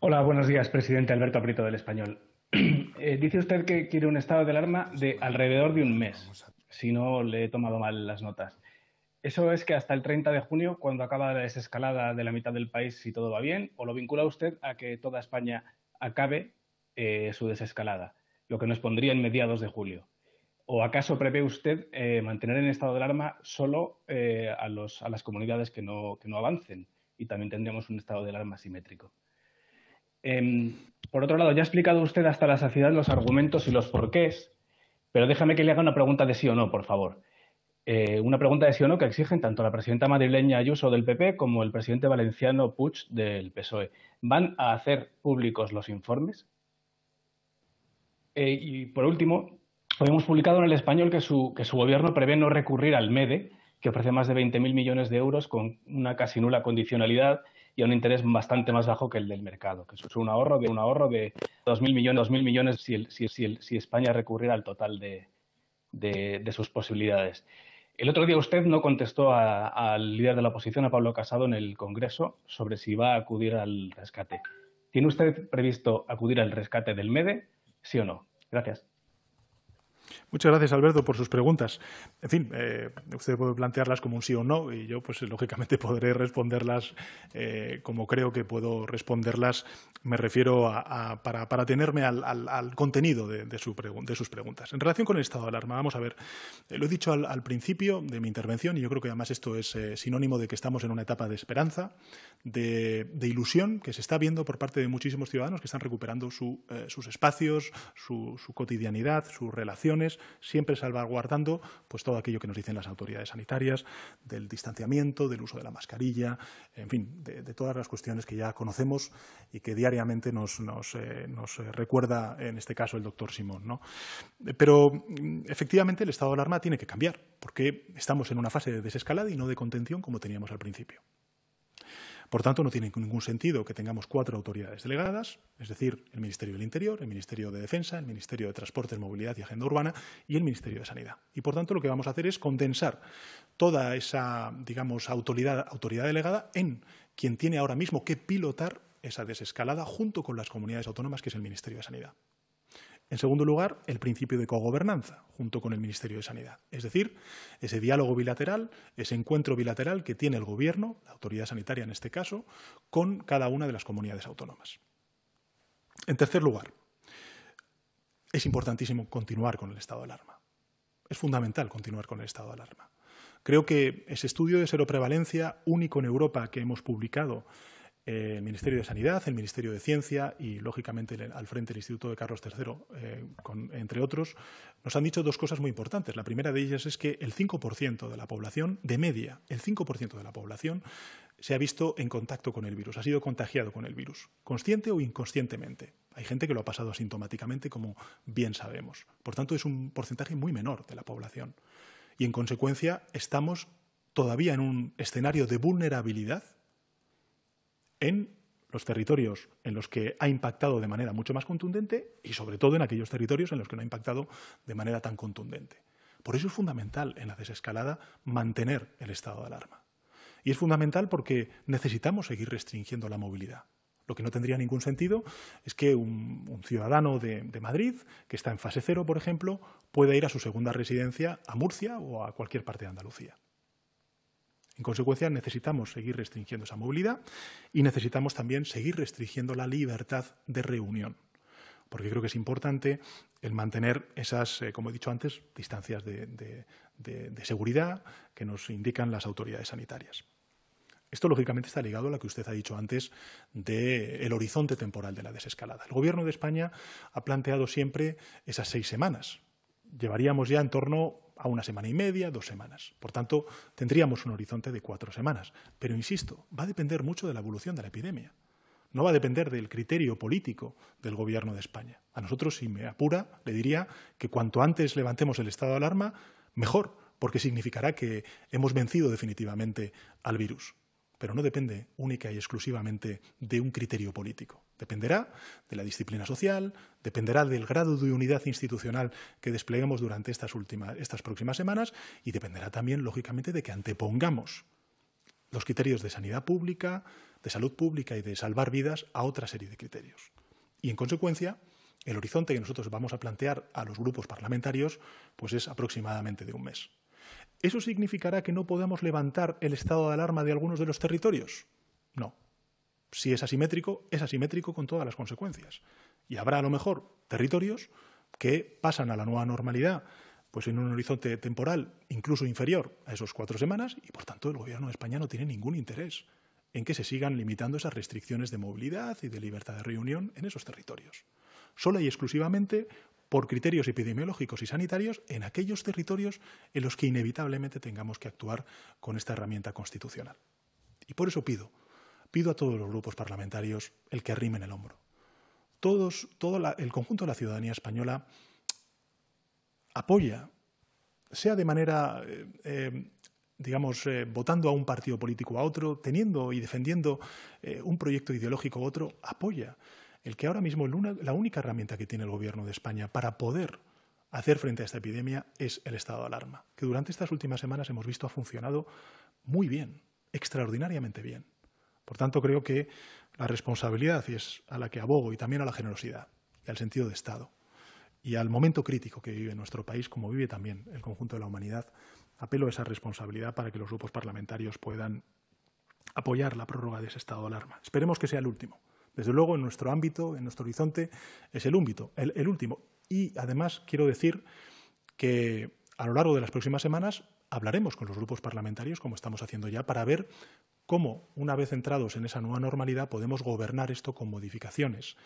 Hola, buenos días, presidente Alberto Aprito del Español. [CLEARS THROAT] Eh, dice usted que quiere un estado de alarma de alrededor de un mes, si no le he tomado mal las notas. ¿Eso es que hasta el 30 de junio, cuando acaba la desescalada de la mitad del país, si todo va bien, o lo vincula usted a que toda España acabe eh, su desescalada, lo que nos pondría en mediados de julio? ¿O acaso prevé usted eh, mantener en estado de alarma solo a, las comunidades que no avancen? Y también tendríamos un estado de alarma simétrico. Em, por otro lado, ya ha explicado usted hasta la saciedad los argumentos y los porqués, pero déjame que le haga una pregunta de sí o no, por favor. Eh, una pregunta de sí o no que exigen tanto la presidenta madrileña Ayuso del PP como el presidente valenciano Puig del PSOE. ¿Van a hacer públicos los informes? Eh, y por último, hemos publicado en el español que su, que su gobierno prevé no recurrir al MEDE, e, que ofrece más de 20.000 millones de euros con una casi nula condicionalidad y a un interés bastante más bajo que el del mercado, que es un ahorro de un ahorro de 2.000 millones, 2.000 millones si, si, si, España recurriera al total de, sus posibilidades. El otro día usted no contestó al líder de la oposición, a Pablo Casado, en el Congreso sobre si va a acudir al rescate. ¿Tiene usted previsto acudir al rescate del MEDE? ¿Sí o no? Gracias. Muchas gracias, Alberto, por sus preguntas. En fin, eh, usted puede plantearlas como un sí o no y yo, pues, [LAUGHS] lógicamente, podré responderlas eh, como creo que puedo responderlas. Me refiero para, tenerme al, contenido de, sus preguntas. En relación con el estado de alarma, vamos a ver, eh, lo he dicho al, principio de mi intervención y yo creo que además esto es sinónimo de que estamos en una etapa de esperanza, de, ilusión que se está viendo por parte de muchísimos ciudadanos que están recuperando sus espacios, su, su cotidianidad, su relación siempre salvaguardando pues, todo aquello que nos dicen las autoridades sanitarias, del distanciamiento, del uso de la mascarilla, en fin, de, todas las cuestiones que ya conocemos y que diariamente nos, eh, recuerda, en este caso, el doctor Simón. ¿no? Pero, mm, efectivamente, el estado de alarma tiene que cambiar, porque estamos en una fase de desescalada y no de contención como teníamos al principio. Por tanto, no tiene ningún sentido que tengamos cuatro autoridades delegadas, es decir, el Ministerio del Interior, el Ministerio de Defensa, el Ministerio de Transportes, Movilidad y Agenda Urbana y el Ministerio de Sanidad. Y, por tanto, lo que vamos a hacer es condensar toda esa, digamos, autoridad, autoridad delegada en quien tiene ahora mismo que pilotar esa desescalada junto con las comunidades autónomas, que es el Ministerio de Sanidad. En segundo lugar, el principio de cogobernanza junto con el Ministerio de Sanidad, es decir, ese diálogo bilateral, ese encuentro bilateral que tiene el Gobierno, la autoridad sanitaria en este caso, con cada una de las comunidades autónomas. En tercer lugar, es importantísimo continuar con el estado de alarma. Es fundamental continuar con el estado de alarma. Creo que ese estudio de seroprevalencia único en Europa que hemos publicado el eh, Ministerio de Sanidad, el Ministerio de Ciencia y, lógicamente, al frente el Instituto de Carlos III, eh, entre otros, nos han dicho dos cosas muy importantes. La primera de ellas es que el 5% de la población, de media, el 5% de la población se ha visto en contacto con el virus, ha sido contagiado con el virus, consciente o inconscientemente. Hay gente que lo ha pasado asintomáticamente, como bien sabemos. Por tanto, es un porcentaje muy menor de la población. Y, en consecuencia, estamos todavía en un escenario de vulnerabilidad en los territorios en los que ha impactado de manera mucho más contundente y sobre todo en aquellos territorios en los que no ha impactado de manera tan contundente. Por eso es fundamental en la desescalada mantener el estado de alarma. Y es fundamental porque necesitamos seguir restringiendo la movilidad. Lo que no tendría ningún sentido es que un, ciudadano de, de, Madrid, que está en fase cero, por ejemplo, pueda ir a su segunda residencia a Murcia o a cualquier parte de Andalucía. En consecuencia, necesitamos seguir restringiendo esa movilidad y necesitamos también seguir restringiendo la libertad de reunión, porque creo que es importante el mantener esas, eh, como he dicho antes, distancias de, seguridad que nos indican las autoridades sanitarias. Esto, lógicamente, está ligado a lo que usted ha dicho antes del horizonte temporal de la desescalada. El Gobierno de España ha planteado siempre esas seis semanas. Llevaríamos ya en torno a una semana y media, dos semanas. Por tanto, tendríamos un horizonte de cuatro semanas. Pero, insisto, va a depender mucho de la evolución de la epidemia. No va a depender del criterio político del Gobierno de España. A nosotros, si me apura, le diría que cuanto antes levantemos el estado de alarma, mejor, porque significará que hemos vencido definitivamente al virus. Pero no depende única y exclusivamente de un criterio político. Dependerá de la disciplina social, dependerá del grado de unidad institucional que despleguemos durante estas, estas próximas semanas y dependerá también, lógicamente, de que antepongamos los criterios de sanidad pública, de salud pública y de salvar vidas a otra serie de criterios. Y, en consecuencia, el horizonte que nosotros vamos a plantear a los grupos parlamentarios pues es aproximadamente de un mes. ¿Eso significará que no podamos levantar el estado de alarma de algunos de los territorios? No, si es asimétrico, es asimétrico con todas las consecuencias. Y habrá a lo mejor territorios que pasan a la nueva normalidad pues en un horizonte temporal incluso inferior a esos cuatro semanas y por tanto el gobierno de España no tiene ningún interés en que se sigan limitando esas restricciones de movilidad y de libertad de reunión en esos territorios. Sola y exclusivamente por criterios epidemiológicos y sanitarios en aquellos territorios en los que inevitablemente tengamos que actuar con esta herramienta constitucional. Y por eso pido pido a todos los grupos parlamentarios el que arrimen el hombro. Todos, todo el conjunto de la ciudadanía española apoya, sea de manera, eh, eh, digamos, eh, votando a un partido político a otro, teniendo y defendiendo un proyecto ideológico u otro, apoya el que ahora mismo la única herramienta que tiene el gobierno de España para poder hacer frente a esta epidemia es el estado de alarma, que durante estas últimas semanas hemos visto ha funcionado muy bien, extraordinariamente bien. Por tanto, creo que la responsabilidad es a la que abogo y también a la generosidad y al sentido de Estado y al momento crítico que vive nuestro país, como vive también el conjunto de la humanidad, apelo a esa responsabilidad para que los grupos parlamentarios puedan apoyar la prórroga de ese estado de alarma. Esperemos que sea el último. Desde luego, en nuestro ámbito, en nuestro horizonte, es el, ámbito, el último. Y además quiero decir que a lo largo de las próximas semanas hablaremos con los grupos parlamentarios, como estamos haciendo ya, para ver cómo, una vez entrados en esa nueva normalidad, podemos gobernar esto con modificaciones,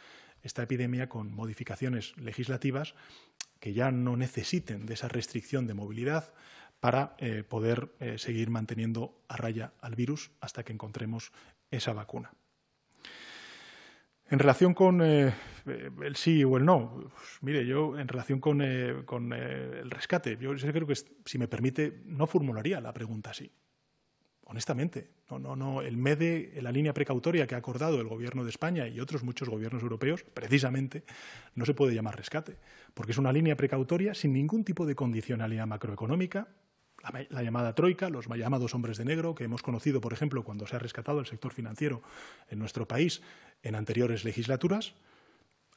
esta epidemia con modificaciones legislativas que ya no necesiten de esa restricción de movilidad para eh, poder eh, seguir manteniendo a raya al virus hasta que encontremos esa vacuna. En relación con eh, el sí o el no, pues mire, yo en relación con, con el rescate, yo creo que si me permite, no formularía la pregunta así honestamente. No, no, El MEDE, la línea precautoria que ha acordado el Gobierno de España y otros muchos gobiernos europeos, precisamente, no se puede llamar rescate, porque es una línea precautoria sin ningún tipo de condicionalidad macroeconómica. La, llamada troika, los llamados hombres de negro, que hemos conocido, por ejemplo, cuando se ha rescatado el sector financiero en nuestro país en anteriores legislaturas.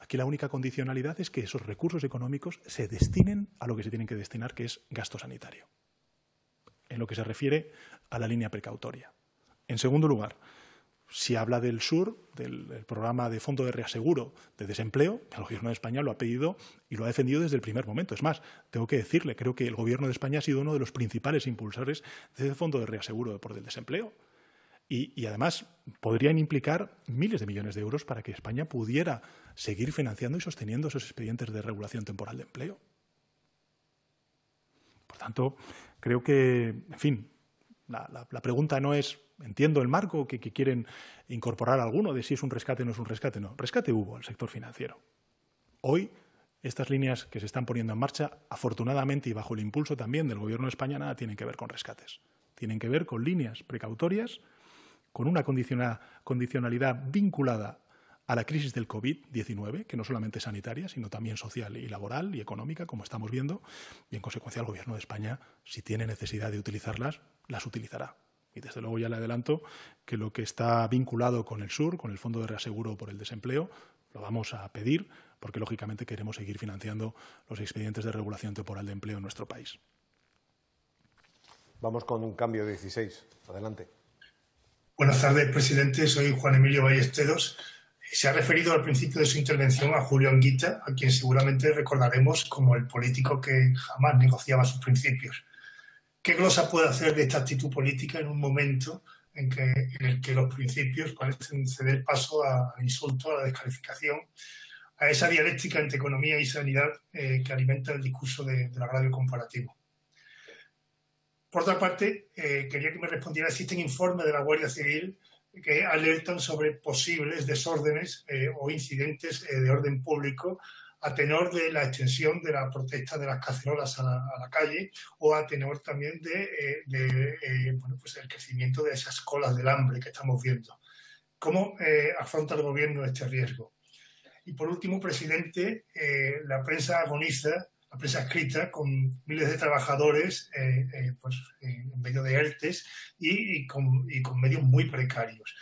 Aquí la única condicionalidad es que esos recursos económicos se destinen a lo que se tienen que destinar, que es gasto sanitario en lo que se refiere a la línea precautoria. En segundo lugar, si habla del SUR, del, programa de fondo de reaseguro de desempleo, el Gobierno de España lo ha pedido y lo ha defendido desde el primer momento. Es más, tengo que decirle, creo que el Gobierno de España ha sido uno de los principales impulsores de ese fondo de reaseguro por el desempleo. y, además podrían implicar miles de millones de euros para que España pudiera seguir financiando y sosteniendo esos expedientes de regulación temporal de empleo tanto, creo que, en fin, la, pregunta no es, entiendo el marco que, quieren incorporar alguno de si es un rescate o no es un rescate, no. Rescate hubo al sector financiero. Hoy estas líneas que se están poniendo en marcha, afortunadamente y bajo el impulso también del Gobierno de España, nada tienen que ver con rescates. Tienen que ver con líneas precautorias, con una condicionalidad vinculada a la crisis del COVID-19, que no solamente es sanitaria, sino también social y laboral y económica, como estamos viendo, y en consecuencia el Gobierno de España, si tiene necesidad de utilizarlas, las utilizará. Y desde luego ya le adelanto que lo que está vinculado con el SUR, con el Fondo de Reaseguro por el Desempleo, lo vamos a pedir porque lógicamente queremos seguir financiando los expedientes de regulación temporal de empleo en nuestro país. Vamos con un cambio 16. Adelante. Buenas tardes, presidente. Soy Juan Emilio Ballesteros, se ha referido al principio de su intervención a Julio Anguita, a quien seguramente recordaremos como el político que jamás negociaba sus principios. ¿Qué glosa puede hacer de esta actitud política en un momento en, el que los principios parecen ceder paso al insulto, a la descalificación, a esa dialéctica entre economía y sanidad eh, que alimenta el discurso de, del agravio comparativo? Por otra parte, eh, quería que me respondiera, existen informe de la Guardia Civil que alertan sobre posibles desórdenes eh, o incidentes eh, de orden público a tenor de la extensión de la protesta de las cacerolas a la, calle o a tenor también de, eh, pues el crecimiento de esas colas del hambre que estamos viendo. ¿Cómo afronta el gobierno este riesgo? Y por último, presidente, la prensa agoniza empresa escrita con miles de trabajadores eh, eh, pues, eh, en medio de ERTES y, con, medios muy precarios.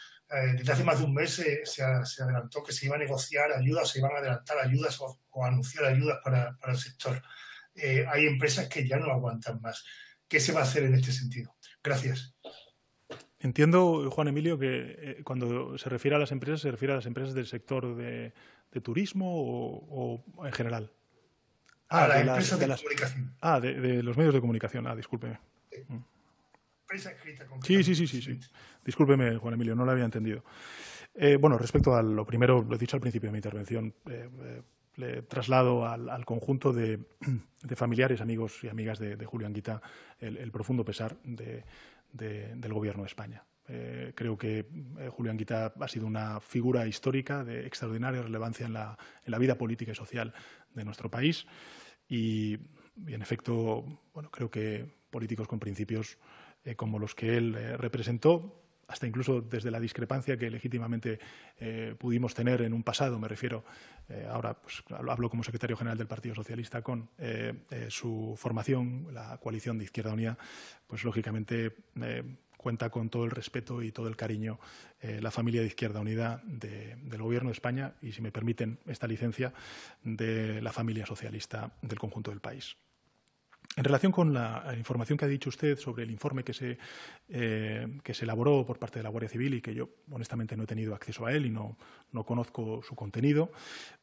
desde hace más de un mes se, adelantó que se iba a negociar ayudas, se iban a adelantar ayudas o, anunciar ayudas para, el sector. hay empresas que ya no aguantan más. ¿Qué se va a hacer en este sentido? Gracias. Entiendo, Juan Emilio, que cuando se refiere a las empresas, se refiere a las empresas del sector de, turismo o en general. Ah, de, los medios de comunicación. Ah, discúlpeme. Sí. Mm. Sí, sí, sí, sí, sí. Discúlpeme, Juan Emilio, no lo había entendido. Eh, bueno, respecto a lo primero, lo he dicho al principio de mi intervención, eh, eh, traslado al, conjunto [CLEARS THROAT] de, familiares, amigos y amigas de, Julián Julio el, profundo pesar del Gobierno de España. creo que Julián Guita ha sido una figura histórica de extraordinaria relevancia en la, en la, vida política y social de nuestro país y, en efecto, bueno, creo que políticos con principios eh, como los que él eh, representó, hasta incluso desde la discrepancia que legítimamente eh, pudimos tener en un pasado, me refiero, ahora pues, hablo como secretario general del Partido Socialista con su formación, la coalición de Izquierda Unida, pues lógicamente cuenta con todo el respeto y todo el cariño eh, la familia de Izquierda Unida del Gobierno de España y, si me permiten esta licencia, de la familia socialista del conjunto del país. En relación con la información que ha dicho usted sobre el informe eh, que se, elaboró por parte de la Guardia Civil y que yo honestamente no he tenido acceso a él y no, conozco su contenido,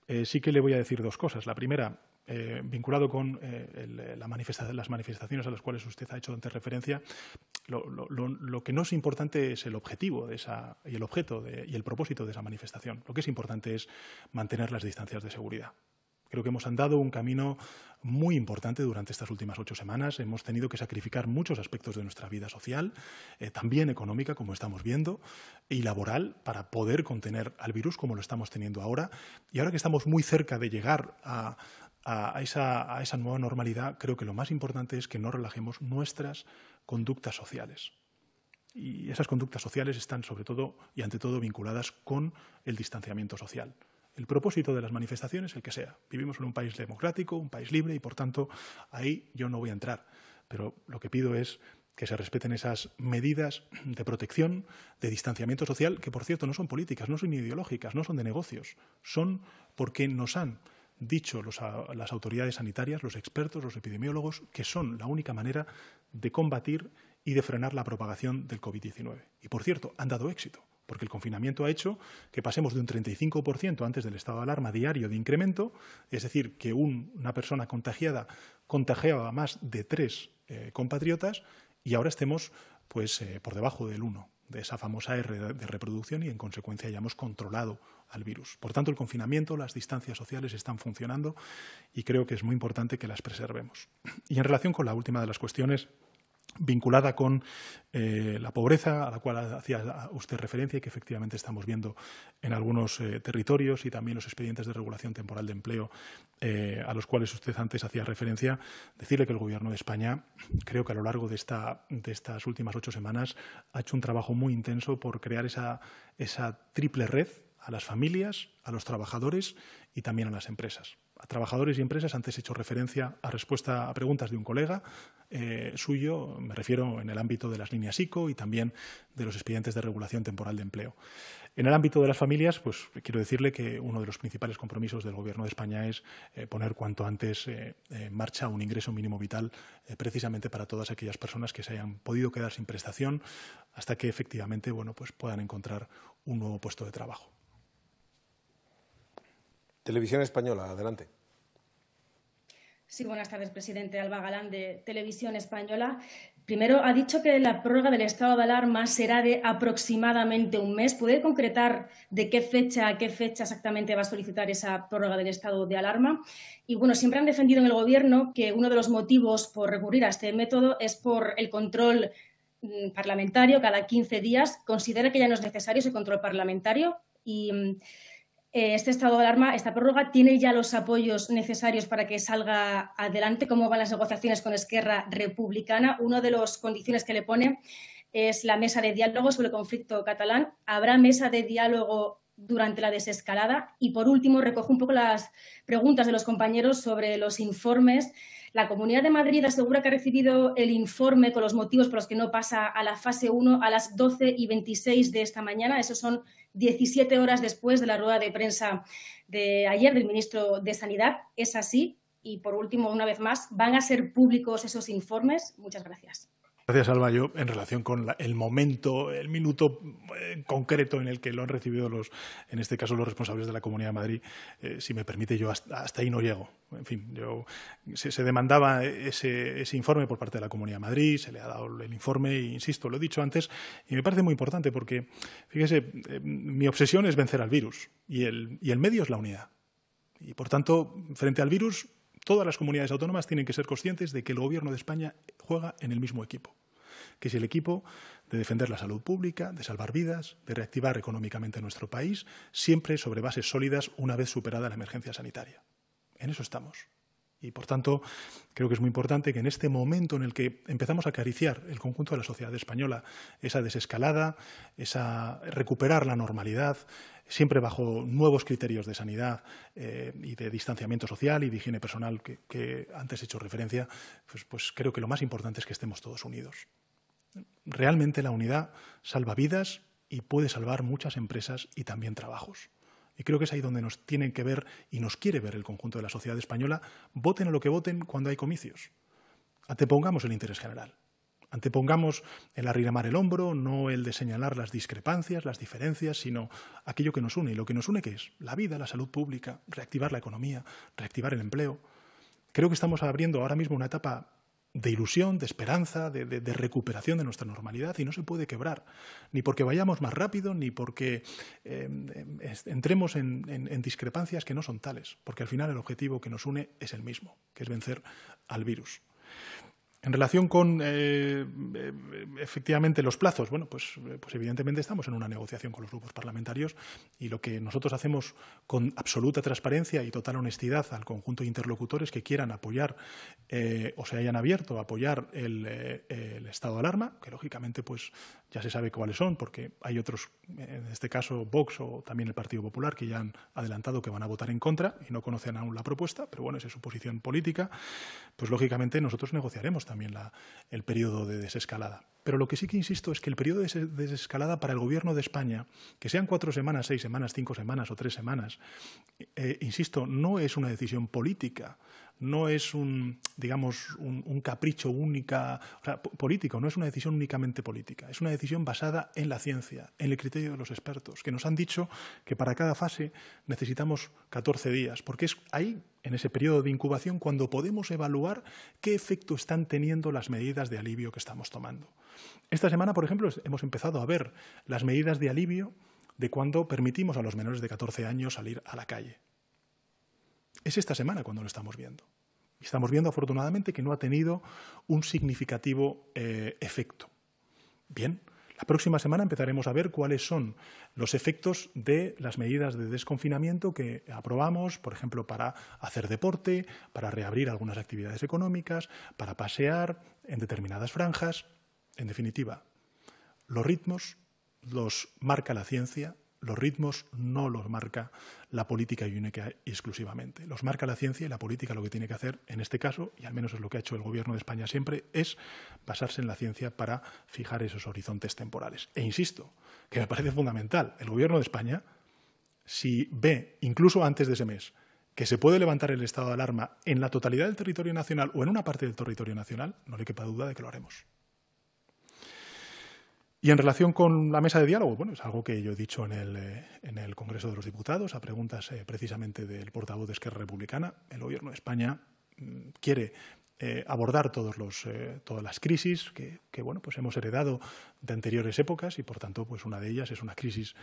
eh, sí que le voy a decir dos cosas. La primera, eh, vinculado con eh, las manifestaciones a las cuales usted ha hecho antes referencia, lo, que no es importante es el objetivo de esa, y el objeto y el propósito de esa manifestación. Lo que es importante es mantener las distancias de seguridad. Creo que hemos andado un camino muy importante durante estas últimas ocho semanas. Hemos tenido que sacrificar muchos aspectos de nuestra vida social, eh, también económica, como estamos viendo, y laboral, para poder contener al virus como lo estamos teniendo ahora. Y ahora que estamos muy cerca de llegar a, a esa, nueva normalidad, creo que lo más importante es que no relajemos nuestras conductas sociales. Y esas conductas sociales están sobre todo y ante todo vinculadas con el distanciamiento social el propósito de las manifestaciones, el que sea. Vivimos en un país democrático, un país libre y, por tanto, ahí yo no voy a entrar. Pero lo que pido es que se respeten esas medidas de protección, de distanciamiento social, que, por cierto, no son políticas, no son ideológicas, no son de negocios, son porque nos han dicho ah, las autoridades sanitarias, los expertos, los epidemiólogos, que son la única manera de combatir y de frenar la propagación del COVID-19. Y, por cierto, han dado éxito, porque el confinamiento ha hecho que pasemos de un 35% antes del estado de alarma diario de incremento, es decir, que una persona contagiada contagiaba a más de tres eh, compatriotas, y ahora estemos pues, eh, por debajo del 1 de esa famosa R de reproducción y en consecuencia hayamos controlado al virus. Por tanto, el confinamiento, las distancias sociales están funcionando y creo que es muy importante que las preservemos. Y en relación con la última de las cuestiones, vinculada con eh, la pobreza a la cual hacía usted referencia y que efectivamente estamos viendo en algunos eh, territorios y también los expedientes de regulación temporal de empleo eh, a los cuales usted antes hacía referencia, decirle que el Gobierno de España creo que a lo largo de, de estas últimas ocho semanas ha hecho un trabajo muy intenso por crear esa, esa triple red a las familias, a los trabajadores y también a las empresas trabajadores y empresas, antes he hecho referencia a respuesta a preguntas de un colega eh, suyo, me refiero en el ámbito de las líneas ICO y también de los expedientes de regulación temporal de empleo. En el ámbito de las familias, pues quiero decirle que uno de los principales compromisos del Gobierno de España es eh, poner cuanto antes eh, en marcha un ingreso mínimo vital precisamente para todas aquellas personas que se hayan podido quedar sin prestación hasta que efectivamente bueno, pues puedan encontrar un nuevo puesto de trabajo. Televisión Española, adelante. Sí, buenas tardes, presidente Alba Galán de Televisión Española. Primero, ha dicho que la prórroga del estado de alarma será de aproximadamente un mes. ¿Puede concretar de qué fecha a qué fecha exactamente va a solicitar esa prórroga del estado de alarma? Y bueno, siempre han defendido en el Gobierno que uno de los motivos por recurrir a este método es por el control mm, parlamentario cada 15 días. ¿Considera que ya no es necesario ese control parlamentario? Y mm, eh, este estado de alarma, esta prórroga, tiene ya los apoyos necesarios para que salga adelante. ¿Cómo van las negociaciones con Esquerra Republicana? Una de las condiciones que le pone es la mesa de diálogo sobre el conflicto catalán. ¿Habrá mesa de diálogo durante la desescalada? Y por último, recojo un poco las preguntas de los compañeros sobre los informes. La Comunidad de Madrid asegura que ha recibido el informe con los motivos por los que no pasa a la fase 1 a las 12 y 26 de esta mañana. Esos son 17 horas después de la rueda de prensa de ayer del ministro de Sanidad. Es así. Y por último, una vez más, van a ser públicos esos informes. Muchas gracias. Gracias, Alba. Yo, en relación con el momento, el minuto eh, concreto en el que lo han recibido los, en este caso, los responsables de la Comunidad de Madrid, eh, si me permite, yo hasta, ahí no llego. En fin, yo, se, demandaba ese, informe por parte de la Comunidad de Madrid, se le ha dado el informe, e insisto, lo he dicho antes, y me parece muy importante porque, fíjese, eh, mi obsesión es vencer al virus y el medio es la unidad. Y, por tanto, frente al virus, todas las comunidades autónomas tienen que ser conscientes de que el Gobierno de España juega en el mismo equipo, que es el equipo de defender la salud pública, de salvar vidas, de reactivar económicamente nuestro país, siempre sobre bases sólidas una vez superada la emergencia sanitaria. En eso estamos. Y por tanto, creo que es muy importante que en este momento en el que empezamos a acariciar el conjunto de la sociedad española, esa desescalada, esa recuperar la normalidad, siempre bajo nuevos criterios de sanidad eh, y de distanciamiento social y de higiene personal que, antes he hecho referencia, pues, pues creo que lo más importante es que estemos todos unidos. Realmente la unidad salva vidas y puede salvar muchas empresas y también trabajos. Y creo que es ahí donde nos tienen que ver y nos quiere ver el conjunto de la sociedad española, voten a lo que voten cuando hay comicios. Antepongamos el interés general. Antepongamos el arrimar el hombro, no el de señalar las discrepancias, las diferencias, sino aquello que nos une. Y lo que nos une que es la vida, la salud pública, reactivar la economía, reactivar el empleo. Creo que estamos abriendo ahora mismo una etapa de ilusión, de esperanza, de, recuperación de nuestra normalidad y no se puede quebrar, ni porque vayamos más rápido, ni porque em, em, entremos en, discrepancias que no son tales, porque al final el objetivo que nos une es el mismo, que es vencer al virus. En relación con eh, eh, efectivamente los plazos, bueno, pues, eh, pues, evidentemente estamos en una negociación con los grupos parlamentarios y lo que nosotros hacemos con absoluta transparencia y total honestidad al conjunto de interlocutores que quieran apoyar o se hayan abierto a apoyar el, el, estado de alarma, que lógicamente pues ya se sabe cuáles son, porque hay otros, en este caso Vox o también el Partido Popular, que ya han adelantado que van a votar en contra y no conocen aún la propuesta, pero bueno, esa es su posición política, pues lógicamente nosotros negociaremos también el periodo de desescalada. Pero lo que sí que insisto es que el periodo de desescalada para el Gobierno de España, que sean cuatro semanas, seis semanas, cinco semanas o tres semanas, eh, insisto, no es una decisión política no es un, digamos, un, capricho única, político, no es una decisión únicamente política, es una decisión basada en la ciencia, en el criterio de los expertos, que nos han dicho que para cada fase necesitamos 14 días, porque es ahí, en ese periodo de incubación, cuando podemos evaluar qué efecto están teniendo las medidas de alivio que estamos tomando. Esta semana, por ejemplo, hemos empezado a ver las medidas de alivio de cuando permitimos a los menores de 14 años salir a la calle. Es esta semana cuando lo estamos viendo. Estamos viendo afortunadamente que no ha tenido un significativo eh, efecto. Bien, la próxima semana empezaremos a ver cuáles son los efectos de las medidas de desconfinamiento que aprobamos, por ejemplo, para hacer deporte, para reabrir algunas actividades económicas, para pasear en determinadas franjas. En definitiva, los ritmos los marca la ciencia los ritmos no los marca la política y única exclusivamente. Los marca la ciencia y la política lo que tiene que hacer en este caso, y al menos es lo que ha hecho el Gobierno de España siempre, es basarse en la ciencia para fijar esos horizontes temporales. E insisto, que me parece fundamental, el Gobierno de España, si ve, incluso antes de ese mes, que se puede levantar el estado de alarma en la totalidad del territorio nacional o en una parte del territorio nacional, no le quepa duda de que lo haremos. Y en relación con la mesa de diálogo, bueno, es algo que yo he dicho en el, eh, en el Congreso de los Diputados, a preguntas eh, precisamente del portavoz de Esquerra Republicana, el Gobierno de España mm, quiere eh, abordar todos los, todas las crisis que, que, bueno, pues hemos heredado de anteriores épocas y, por tanto, pues una de ellas es una crisis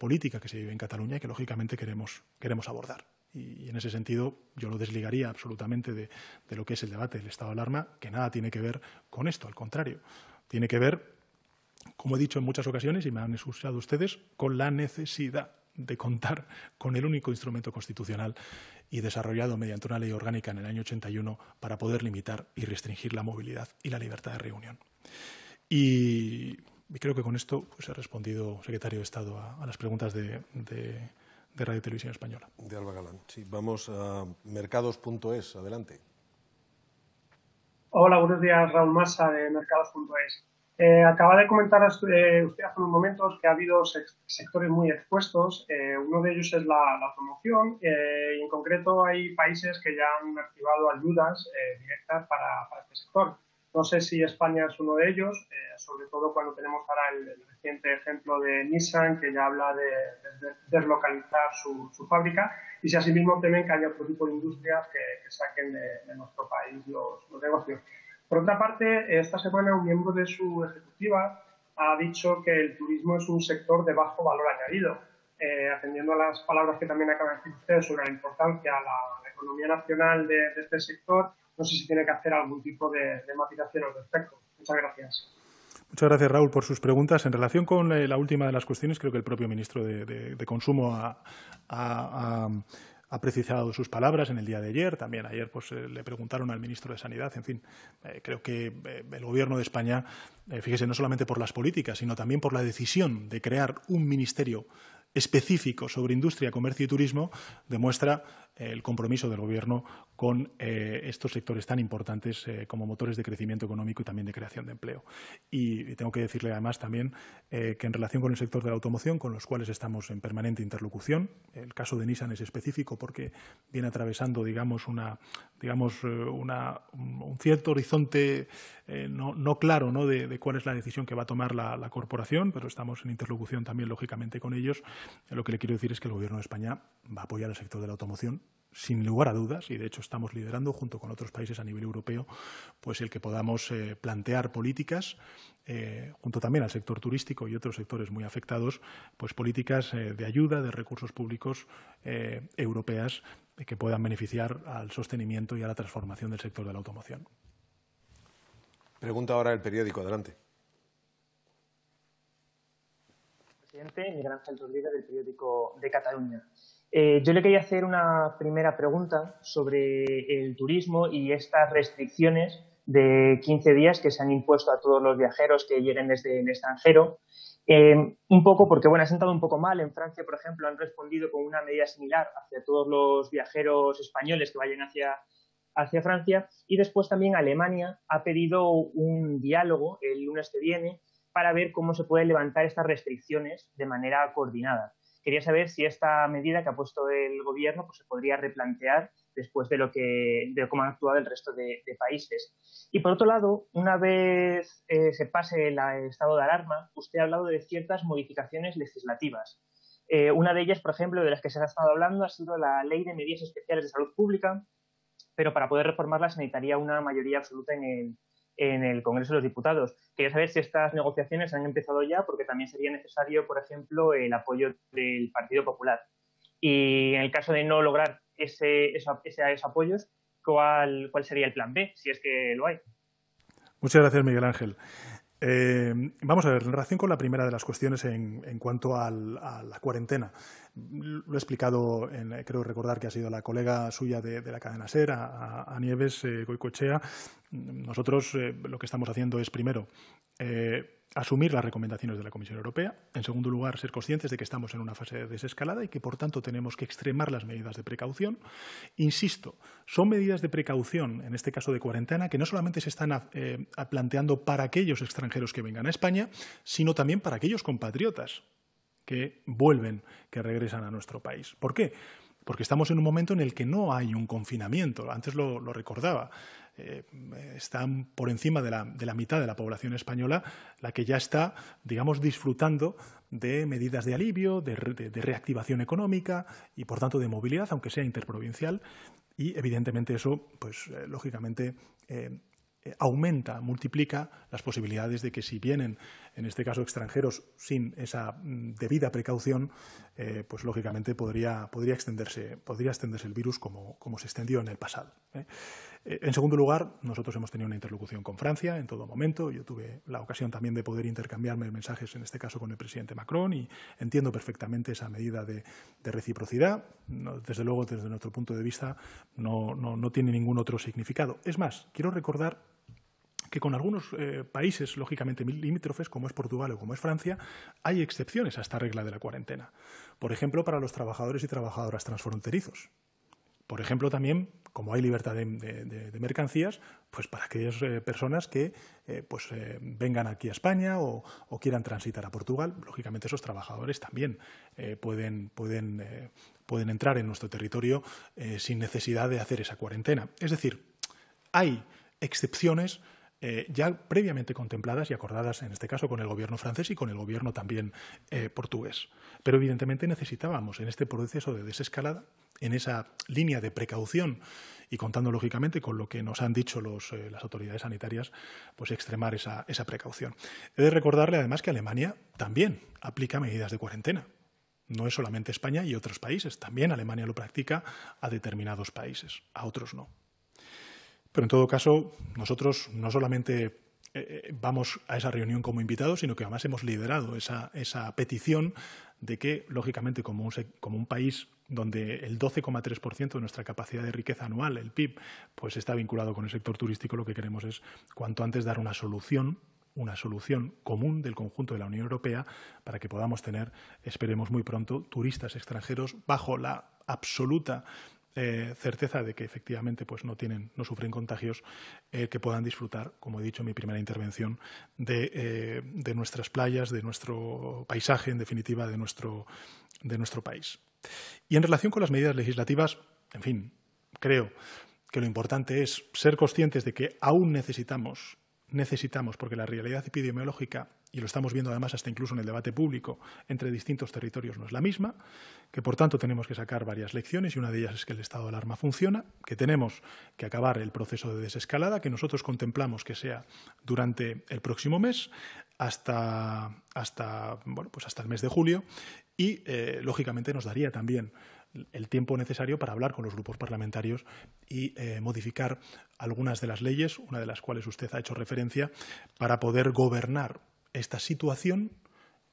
política que se vive en Cataluña y que, lógicamente, queremos, queremos abordar. Y, en ese sentido yo lo desligaría absolutamente de, de lo que es el debate del estado de alarma, que nada tiene que ver con esto, al contrario, tiene que ver como he dicho en muchas ocasiones y me han escuchado ustedes, con la necesidad de contar con el único instrumento constitucional y desarrollado mediante una ley orgánica en el año 81 para poder limitar y restringir la movilidad y la libertad de reunión. Y, creo que con esto se pues, he respondido, secretario de Estado, a, las preguntas de, de, de Radio Televisión Española. De Alba Galán. Sí, vamos a mercados.es. Adelante. Hola, buenos días, Raúl Massa de mercados.es. Eh, acaba de comentar eh, usted hace unos momentos que ha habido sectores muy expuestos. Eh, uno de ellos es la, promoción en concreto hay países que ya han activado ayudas directas para, para, este sector. No sé si España es uno de ellos, sobre todo cuando tenemos ahora el, reciente ejemplo de Nissan que ya habla de, deslocalizar su, fábrica y si asimismo temen que haya otro tipo de industrias que, saquen de, nuestro país los negocios. Por otra parte, esta semana un miembro de su ejecutiva ha dicho que el turismo es un sector de bajo valor añadido, eh, atendiendo a las palabras que también acaba de decir usted sobre la importancia a la, economía nacional de, este sector, no sé si tiene que hacer algún tipo de, de matización al respecto. Muchas gracias. Muchas gracias, Raúl, por sus preguntas. En relación con eh, la última de las cuestiones, creo que el propio ministro de, Consumo ha, ha, ha precisado sus palabras en el día de ayer. También ayer pues, eh, le preguntaron al ministro de Sanidad. En fin, eh, creo que eh, el Gobierno de España, fíjese, no solamente por las políticas, sino también por la decisión de crear un ministerio específico sobre industria, comercio y turismo, demuestra el compromiso del Gobierno con eh, estos sectores tan importantes eh, como motores de crecimiento económico y también de creación de empleo. Y tengo que decirle además también eh, que en relación con el sector de la automoción, con los cuales estamos en permanente interlocución, el caso de Nissan es específico porque viene atravesando, digamos, una, digamos, un cierto horizonte no, claro De, cuál es la decisión que va a tomar la, la corporación, pero estamos en interlocución también, lógicamente, con ellos. Lo que le quiero decir es que el Gobierno de España va a apoyar al sector de la automoción sin lugar a dudas, y de hecho estamos liderando junto con otros países a nivel europeo, pues el que podamos eh, plantear políticas, eh, junto también al sector turístico y otros sectores muy afectados, pues políticas eh, de ayuda, de recursos públicos europeas que puedan beneficiar al sostenimiento y a la transformación del sector de la automoción. Pregunta ahora el periódico, adelante. Presidente, Miguel Ángel Rodríguez del periódico de Cataluña. Eh, yo le quería hacer una primera pregunta sobre el turismo y estas restricciones de 15 días que se han impuesto a todos los viajeros que lleguen desde el extranjero. Eh, un poco porque, bueno, ha sentado un poco mal. En Francia, por ejemplo, han respondido con una medida similar hacia todos los viajeros españoles que vayan hacia, hacia Francia. Y después también Alemania ha pedido un diálogo el lunes que viene para ver cómo se pueden levantar estas restricciones de manera coordinada. Quería saber si esta medida que ha puesto el gobierno pues, se podría replantear después de lo que de cómo han actuado el resto de, países. Y por otro lado, una vez eh, se pase el estado de alarma, usted ha hablado de ciertas modificaciones legislativas. Eh, una de ellas, por ejemplo, de las que se ha estado hablando, ha sido la Ley de Medidas Especiales de Salud Pública, pero para poder reformarla se necesitaría una mayoría absoluta en el, en el Congreso de los Diputados. Quería saber si estas negociaciones han empezado ya, porque también sería necesario, por ejemplo, el apoyo del Partido Popular. Y en el caso de no lograr ese, esos apoyos, ¿cuál, ¿cuál sería el plan B, si es que lo hay? Muchas gracias, Miguel Ángel. Em, vamos a ver, en relación con la primera de las cuestiones en, cuanto a la cuarentena, lo he explicado, en, creo recordar que ha sido la colega suya de, la cadena SER, a, Nieves eh, Goicochea. Nosotros eh, lo que estamos haciendo es, primero, eh, asumir las recomendaciones de la Comisión Europea. En segundo lugar, ser conscientes de que estamos en una fase de desescalada y que, por tanto, tenemos que extremar las medidas de precaución. Insisto, son medidas de precaución, en este caso de cuarentena, que no solamente se están eh, planteando para aquellos extranjeros que vengan a España, sino también para aquellos compatriotas que vuelven, que regresan a nuestro país. ¿Por qué? Porque estamos en un momento en el que no hay un confinamiento. Antes lo recordaba. Eh, están por encima de la, mitad de la población española, la que ya está, digamos, disfrutando de medidas de alivio, de, reactivación económica y, por tanto, de movilidad, aunque sea interprovincial. Y, evidentemente, eso, pues, eh, lógicamente, eh, aumenta, multiplica las posibilidades de que si vienen, en este caso extranjeros, sin esa mm, debida precaución, pues lógicamente podría, podría, extenderse, podría extenderse el virus como, como se extendió en el pasado. Eh, en segundo lugar, nosotros hemos tenido una interlocución con Francia en todo momento. Yo tuve la ocasión también de poder intercambiarme mensajes, en este caso con el presidente Macron, y entiendo perfectamente esa medida de, reciprocidad. desde luego, desde nuestro punto de vista, no, tiene ningún otro significado. Es más, quiero recordar que con algunos eh, países, lógicamente limítrofes, como es Portugal o como es Francia, hay excepciones a esta regla de la cuarentena. Por ejemplo, para los trabajadores y trabajadoras transfronterizos. Por ejemplo, también como hay libertad de, mercancías, pues para aquellas eh, personas que eh, pues, eh, vengan aquí a España o, o, quieran transitar a Portugal, lógicamente esos trabajadores también pueden, pueden, pueden, entrar en nuestro territorio sin necesidad de hacer esa cuarentena. Es decir, hay excepciones eh, ya previamente contempladas y acordadas, en este caso, con el gobierno francés y con el gobierno también eh, portugués. Pero evidentemente necesitábamos en este proceso de desescalada, en esa línea de precaución y contando lógicamente con lo que nos han dicho eh, las autoridades sanitarias, pues extremar esa precaución. He de recordarle además que Alemania también aplica medidas de cuarentena. No es solamente España y otros países, también Alemania lo practica a determinados países, a otros no. Pero en todo caso, nosotros no solamente eh, eh, vamos a esa reunión como invitados, sino que además hemos liderado esa, esa petición de que, lógicamente, como un, como un país donde el 12,3% de nuestra capacidad de riqueza anual, el PIB, pues está vinculado con el sector turístico, lo que queremos es cuanto antes dar una solución una solución común del conjunto de la Unión Europea para que podamos tener, esperemos muy pronto, turistas extranjeros bajo la absoluta eh, certeza de que efectivamente pues, no, tienen, no sufren contagios, eh, que puedan disfrutar, como he dicho en mi primera intervención, de, eh, de nuestras playas, de nuestro paisaje, en definitiva, de nuestro, de nuestro país. Y en relación con las medidas legislativas, en fin, creo que lo importante es ser conscientes de que aún necesitamos, necesitamos, porque la realidad epidemiológica y lo estamos viendo además hasta incluso en el debate público entre distintos territorios no es la misma, que por tanto tenemos que sacar varias lecciones y una de ellas es que el estado de alarma funciona, que tenemos que acabar el proceso de desescalada, que nosotros contemplamos que sea durante el próximo mes hasta, hasta, bueno, pues hasta el mes de julio y eh, lógicamente nos daría también el tiempo necesario para hablar con los grupos parlamentarios y eh, modificar algunas de las leyes, una de las cuales usted ha hecho referencia, para poder gobernar esta situación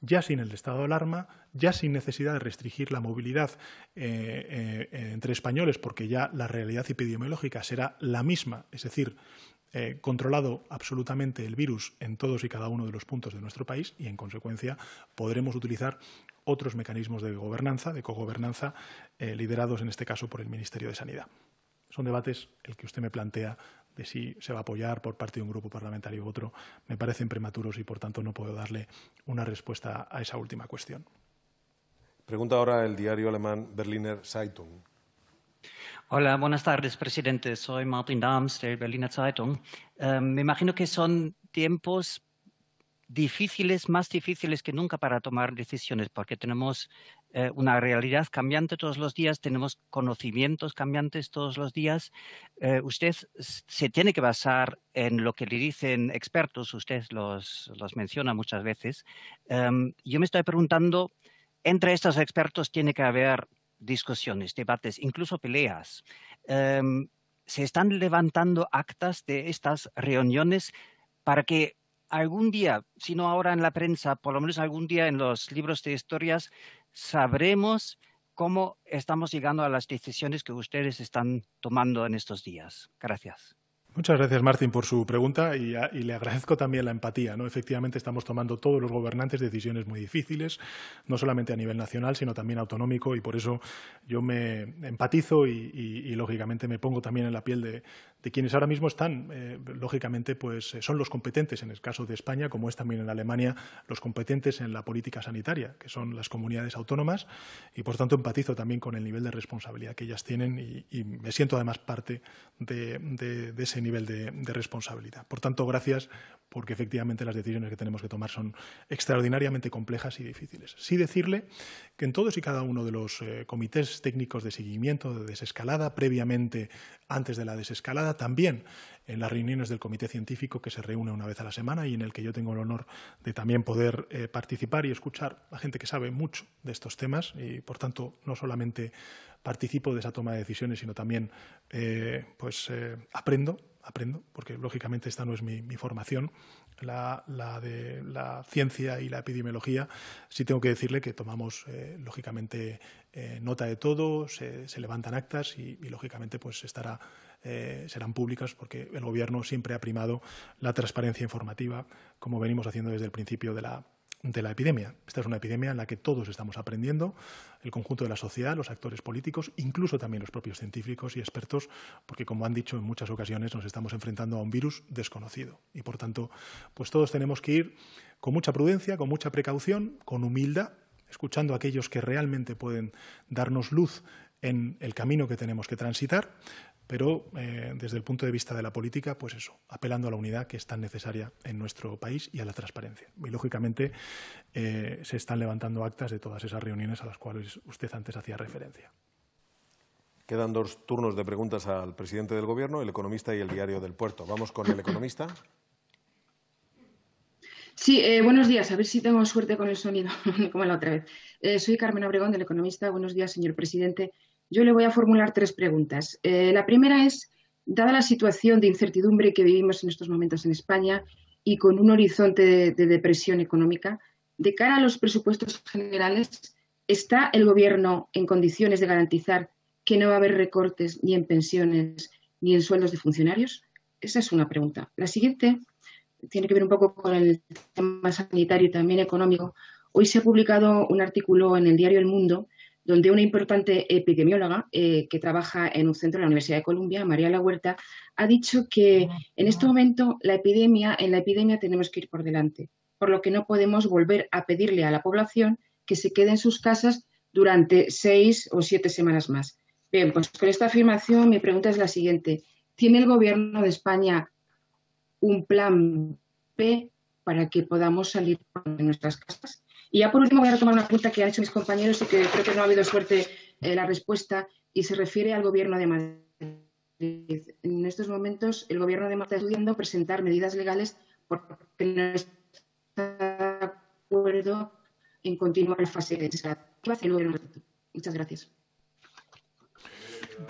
ya sin el estado de alarma, ya sin necesidad de restringir la movilidad eh, eh, entre españoles, porque ya la realidad epidemiológica será la misma, es decir, eh, controlado absolutamente el virus en todos y cada uno de los puntos de nuestro país y, en consecuencia, podremos utilizar otros mecanismos de gobernanza, de cogobernanza, liderados en este caso por el Ministerio de Sanidad. Son debates el que usted me plantea de si se va a apoyar por parte de un grupo parlamentario u otro, me parecen prematuros y, por tanto, no puedo darle una respuesta a esa última cuestión. Pregunta ahora el diario alemán Berliner Zeitung. Hola, buenas tardes, presidente. Soy Martin Dams del Berliner Zeitung. Eh, me imagino que son tiempos difíciles, más difíciles que nunca para tomar decisiones, porque tenemos eh, una realidad cambiante todos los días, tenemos conocimientos cambiantes todos los días. Eh, usted se tiene que basar en lo que le dicen expertos, usted los, menciona muchas veces. Em, yo me estoy preguntando, entre estos expertos tiene que haber discusiones, debates, incluso peleas. Em, se están levantando actas de estas reuniones para que algún día, si no ahora en la prensa, por lo menos algún día en los libros de historias, sabremos cómo estamos llegando a las decisiones que ustedes están tomando en estos días. Gracias. Muchas gracias, Martín, por su pregunta y, le agradezco también la empatía. ¿no? Efectivamente, estamos tomando todos los gobernantes decisiones muy difíciles, no solamente a nivel nacional, sino también autonómico, y por eso yo me empatizo y, lógicamente, me pongo también en la piel de, quienes ahora mismo están, eh, lógicamente, pues eh, son los competentes en el caso de España, como es también en Alemania, los competentes en la política sanitaria, que son las comunidades autónomas, y por tanto empatizo también con el nivel de responsabilidad que ellas tienen y, me siento además parte de, de ese nivel nivel de, responsabilidad. Por tanto, gracias porque efectivamente las decisiones que tenemos que tomar son extraordinariamente complejas y difíciles. Sí decirle que en todos y cada uno de los eh, comités técnicos de seguimiento de desescalada, previamente antes de la desescalada, también en las reuniones del comité científico que se reúne una vez a la semana y en el que yo tengo el honor de también poder eh, participar y escuchar a gente que sabe mucho de estos temas y, por tanto, no solamente participo de esa toma de decisiones, sino también eh, pues, aprendo aprendo, porque lógicamente esta no es mi, formación, la, de la ciencia y la epidemiología, sí tengo que decirle que tomamos, eh, lógicamente, eh, nota de todo, se, levantan actas y, lógicamente, pues estará, eh, serán públicas porque el Gobierno siempre ha primado la transparencia informativa, como venimos haciendo desde el principio de la, de la epidemia. Esta es una epidemia en la que todos estamos aprendiendo, el conjunto de la sociedad, los actores políticos, incluso también los propios científicos y expertos, porque como han dicho en muchas ocasiones nos estamos enfrentando a un virus desconocido y por tanto, pues todos tenemos que ir con mucha prudencia, con mucha precaución, con humildad, escuchando a aquellos que realmente pueden darnos luz en el camino que tenemos que transitar, pero eh, desde el punto de vista de la política, pues eso, apelando a la unidad que es tan necesaria en nuestro país y a la transparencia. Y lógicamente eh, se están levantando actas de todas esas reuniones a las cuales usted antes hacía referencia. Quedan dos turnos de preguntas al presidente del Gobierno, el economista y el diario del puerto. Vamos con el economista. Sí, eh, buenos días. A ver si tengo suerte con el sonido, [LAUGHS] como la otra vez. soy Carmen Obregón, del Economista. Buenos días, señor presidente yo le voy a formular tres preguntas. Eh, la primera es, dada la situación de incertidumbre que vivimos en estos momentos en España y con un horizonte de, de depresión económica, de cara a los presupuestos generales, ¿está el Gobierno en condiciones de garantizar que no va a haber recortes ni en pensiones ni en sueldos de funcionarios? Esa es una pregunta. La siguiente tiene que ver un poco con el tema sanitario y también económico. Hoy se ha publicado un artículo en el diario El Mundo donde una importante epidemióloga eh, que trabaja en un centro de la Universidad de Columbia, María La Huerta, ha dicho que en este momento la epidemia, en la epidemia tenemos que ir por delante, por lo que no podemos volver a pedirle a la población que se quede en sus casas durante seis o siete semanas más. Bien, pues con esta afirmación mi pregunta es la siguiente. ¿Tiene el Gobierno de España un plan P para que podamos salir de nuestras casas? Y ya por último voy a retomar una pregunta que han hecho mis compañeros y que creo que no ha habido suerte en la respuesta y se refiere al Gobierno de Madrid. En estos momentos el Gobierno de Madrid está estudiando presentar medidas legales porque no está de acuerdo en continuar la fase de Muchas gracias.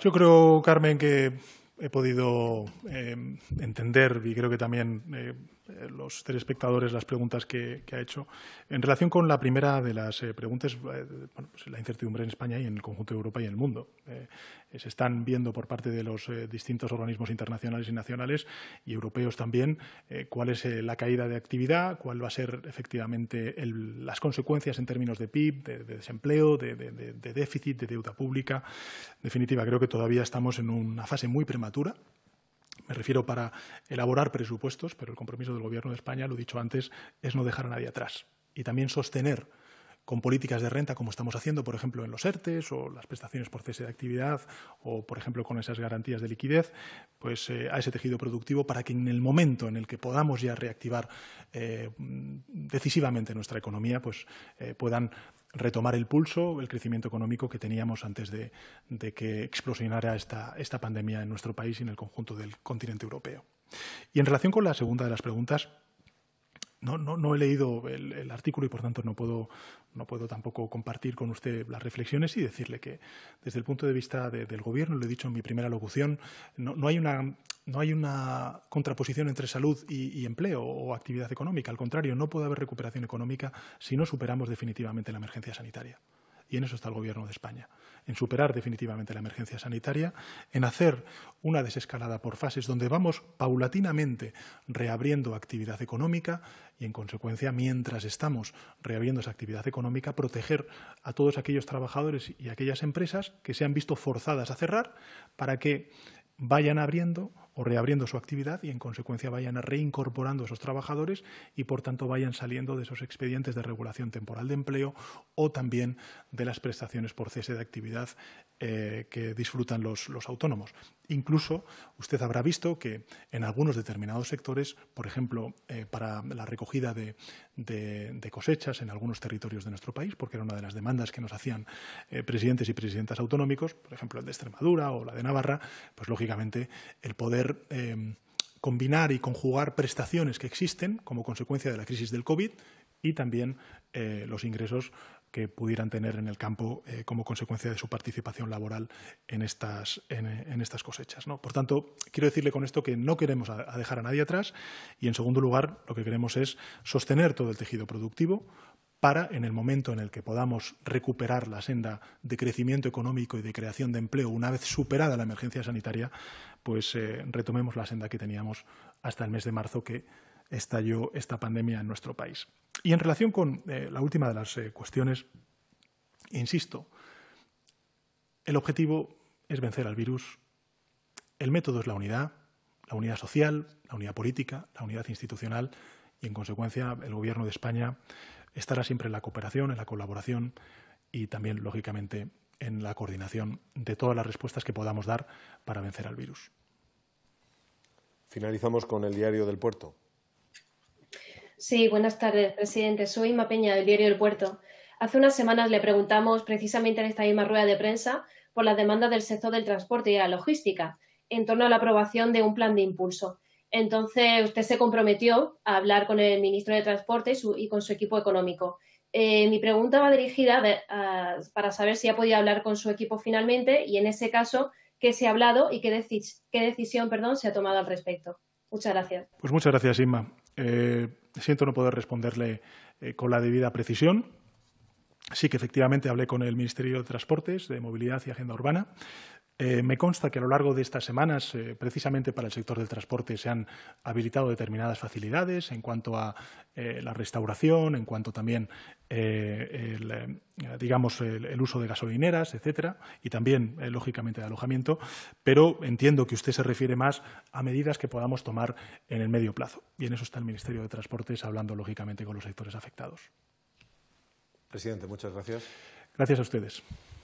Yo creo, Carmen, que he podido eh, entender y creo que también eh, eh, los telespectadores las preguntas que, ha hecho. En relación con la primera de las eh, preguntas, eh, pues la incertidumbre en España y en el conjunto de Europa y en el mundo. se están viendo por parte de los distintos organismos internacionales y nacionales y europeos también cuál es la caída de actividad, cuál va a ser efectivamente las consecuencias en términos de PIB, de, desempleo, de déficit, de deuda pública. En definitiva, creo que todavía estamos en una fase muy prematura me refiero para elaborar presupuestos, pero el compromiso del Gobierno de España, lo dicho antes, es no dejar a nadie atrás y también sostener con políticas de renta como estamos haciendo, por ejemplo, en los ERTES o las prestaciones por cese de actividad o, por ejemplo, con esas garantías de liquidez, pues eh, a ese tejido productivo para que en el momento en el que podamos ya reactivar eh, decisivamente nuestra economía, pues eh, puedan retomar el pulso, el crecimiento económico que teníamos antes de, que explosionara esta, esta pandemia en nuestro país y en el conjunto del continente europeo. Y en relación con la segunda de las preguntas, no, no, he leído el, artículo y por tanto no puedo, no puedo tampoco compartir con usted las reflexiones y decirle que desde el punto de vista del gobierno, lo he dicho en mi primera locución, no, hay, una, no hay una contraposición entre salud y, empleo o actividad económica. Al contrario, no puede haber recuperación económica si no superamos definitivamente la emergencia sanitaria. Y en eso está el gobierno de España en superar definitivamente la emergencia sanitaria, en hacer una desescalada por fases donde vamos paulatinamente reabriendo actividad económica y, en consecuencia, mientras estamos reabriendo esa actividad económica, proteger a todos aquellos trabajadores y aquellas empresas que se han visto forzadas a cerrar para que vayan abriendo o reabriendo su actividad y en consecuencia vayan a reincorporando esos trabajadores y por tanto vayan saliendo de esos expedientes de regulación temporal de empleo o también de las prestaciones por cese de actividad eh, que disfrutan los, autónomos. Incluso usted habrá visto que en algunos determinados sectores, por ejemplo, eh, para la recogida de, de, cosechas en algunos territorios de nuestro país, porque era una de las demandas que nos hacían eh, presidentes y presidentas autonómicos, por ejemplo el de Extremadura o la de Navarra, pues lógicamente el poder em, combinar y conjugar prestaciones que existen como consecuencia de la crisis del COVID y también eh, los ingresos que pudieran tener en el campo eh, como consecuencia de su participación laboral en estas, cosechas. Por tanto, quiero decirle con esto que no queremos dejar a nadie atrás y, en segundo lugar, lo que queremos es sostener todo el tejido productivo para, en el momento en el que podamos recuperar la senda de crecimiento económico y de creación de empleo, una vez superada la emergencia sanitaria, pues eh, retomemos la senda que teníamos hasta el mes de marzo, que estalló esta pandemia en nuestro país. Y en relación con eh, la última de las eh, cuestiones, insisto, el objetivo es vencer al virus, el método es la unidad, la unidad social, la unidad política, la unidad institucional y, en consecuencia, el Gobierno de España estará siempre en la cooperación, en la colaboración y también, lógicamente, en la coordinación de todas las respuestas que podamos dar para vencer al virus. Finalizamos con el diario del puerto. Sí, buenas tardes, presidente. Soy Ima Peña, del diario del Puerto. Hace unas semanas le preguntamos, precisamente en esta misma rueda de prensa, por las demanda del sector del transporte y la logística, en torno a la aprobación de un plan de impulso. Entonces, usted se comprometió a hablar con el ministro de Transporte y, con su equipo económico. Eh, mi pregunta va dirigida para saber si ha podido hablar con su equipo finalmente y, en ese caso, qué se ha hablado y qué, qué decisión perdón, se ha tomado al respecto. Muchas gracias. Pues muchas gracias, Inma. Eh, siento no poder responderle eh, con la debida precisión. Sí que efectivamente hablé con el Ministerio de Transportes, de Movilidad y Agenda Urbana eh, me consta que a lo largo de estas semanas, eh, precisamente para el sector del transporte, se han habilitado determinadas facilidades en cuanto a eh, la restauración, en cuanto también digamos, el, uso de gasolineras, etcétera, y también, lógicamente, de alojamiento, pero entiendo que usted se refiere más a medidas que podamos tomar en el medio plazo. Y en eso está el Ministerio de Transportes hablando, lógicamente, con los sectores afectados. Presidente, muchas gracias. Gracias a ustedes.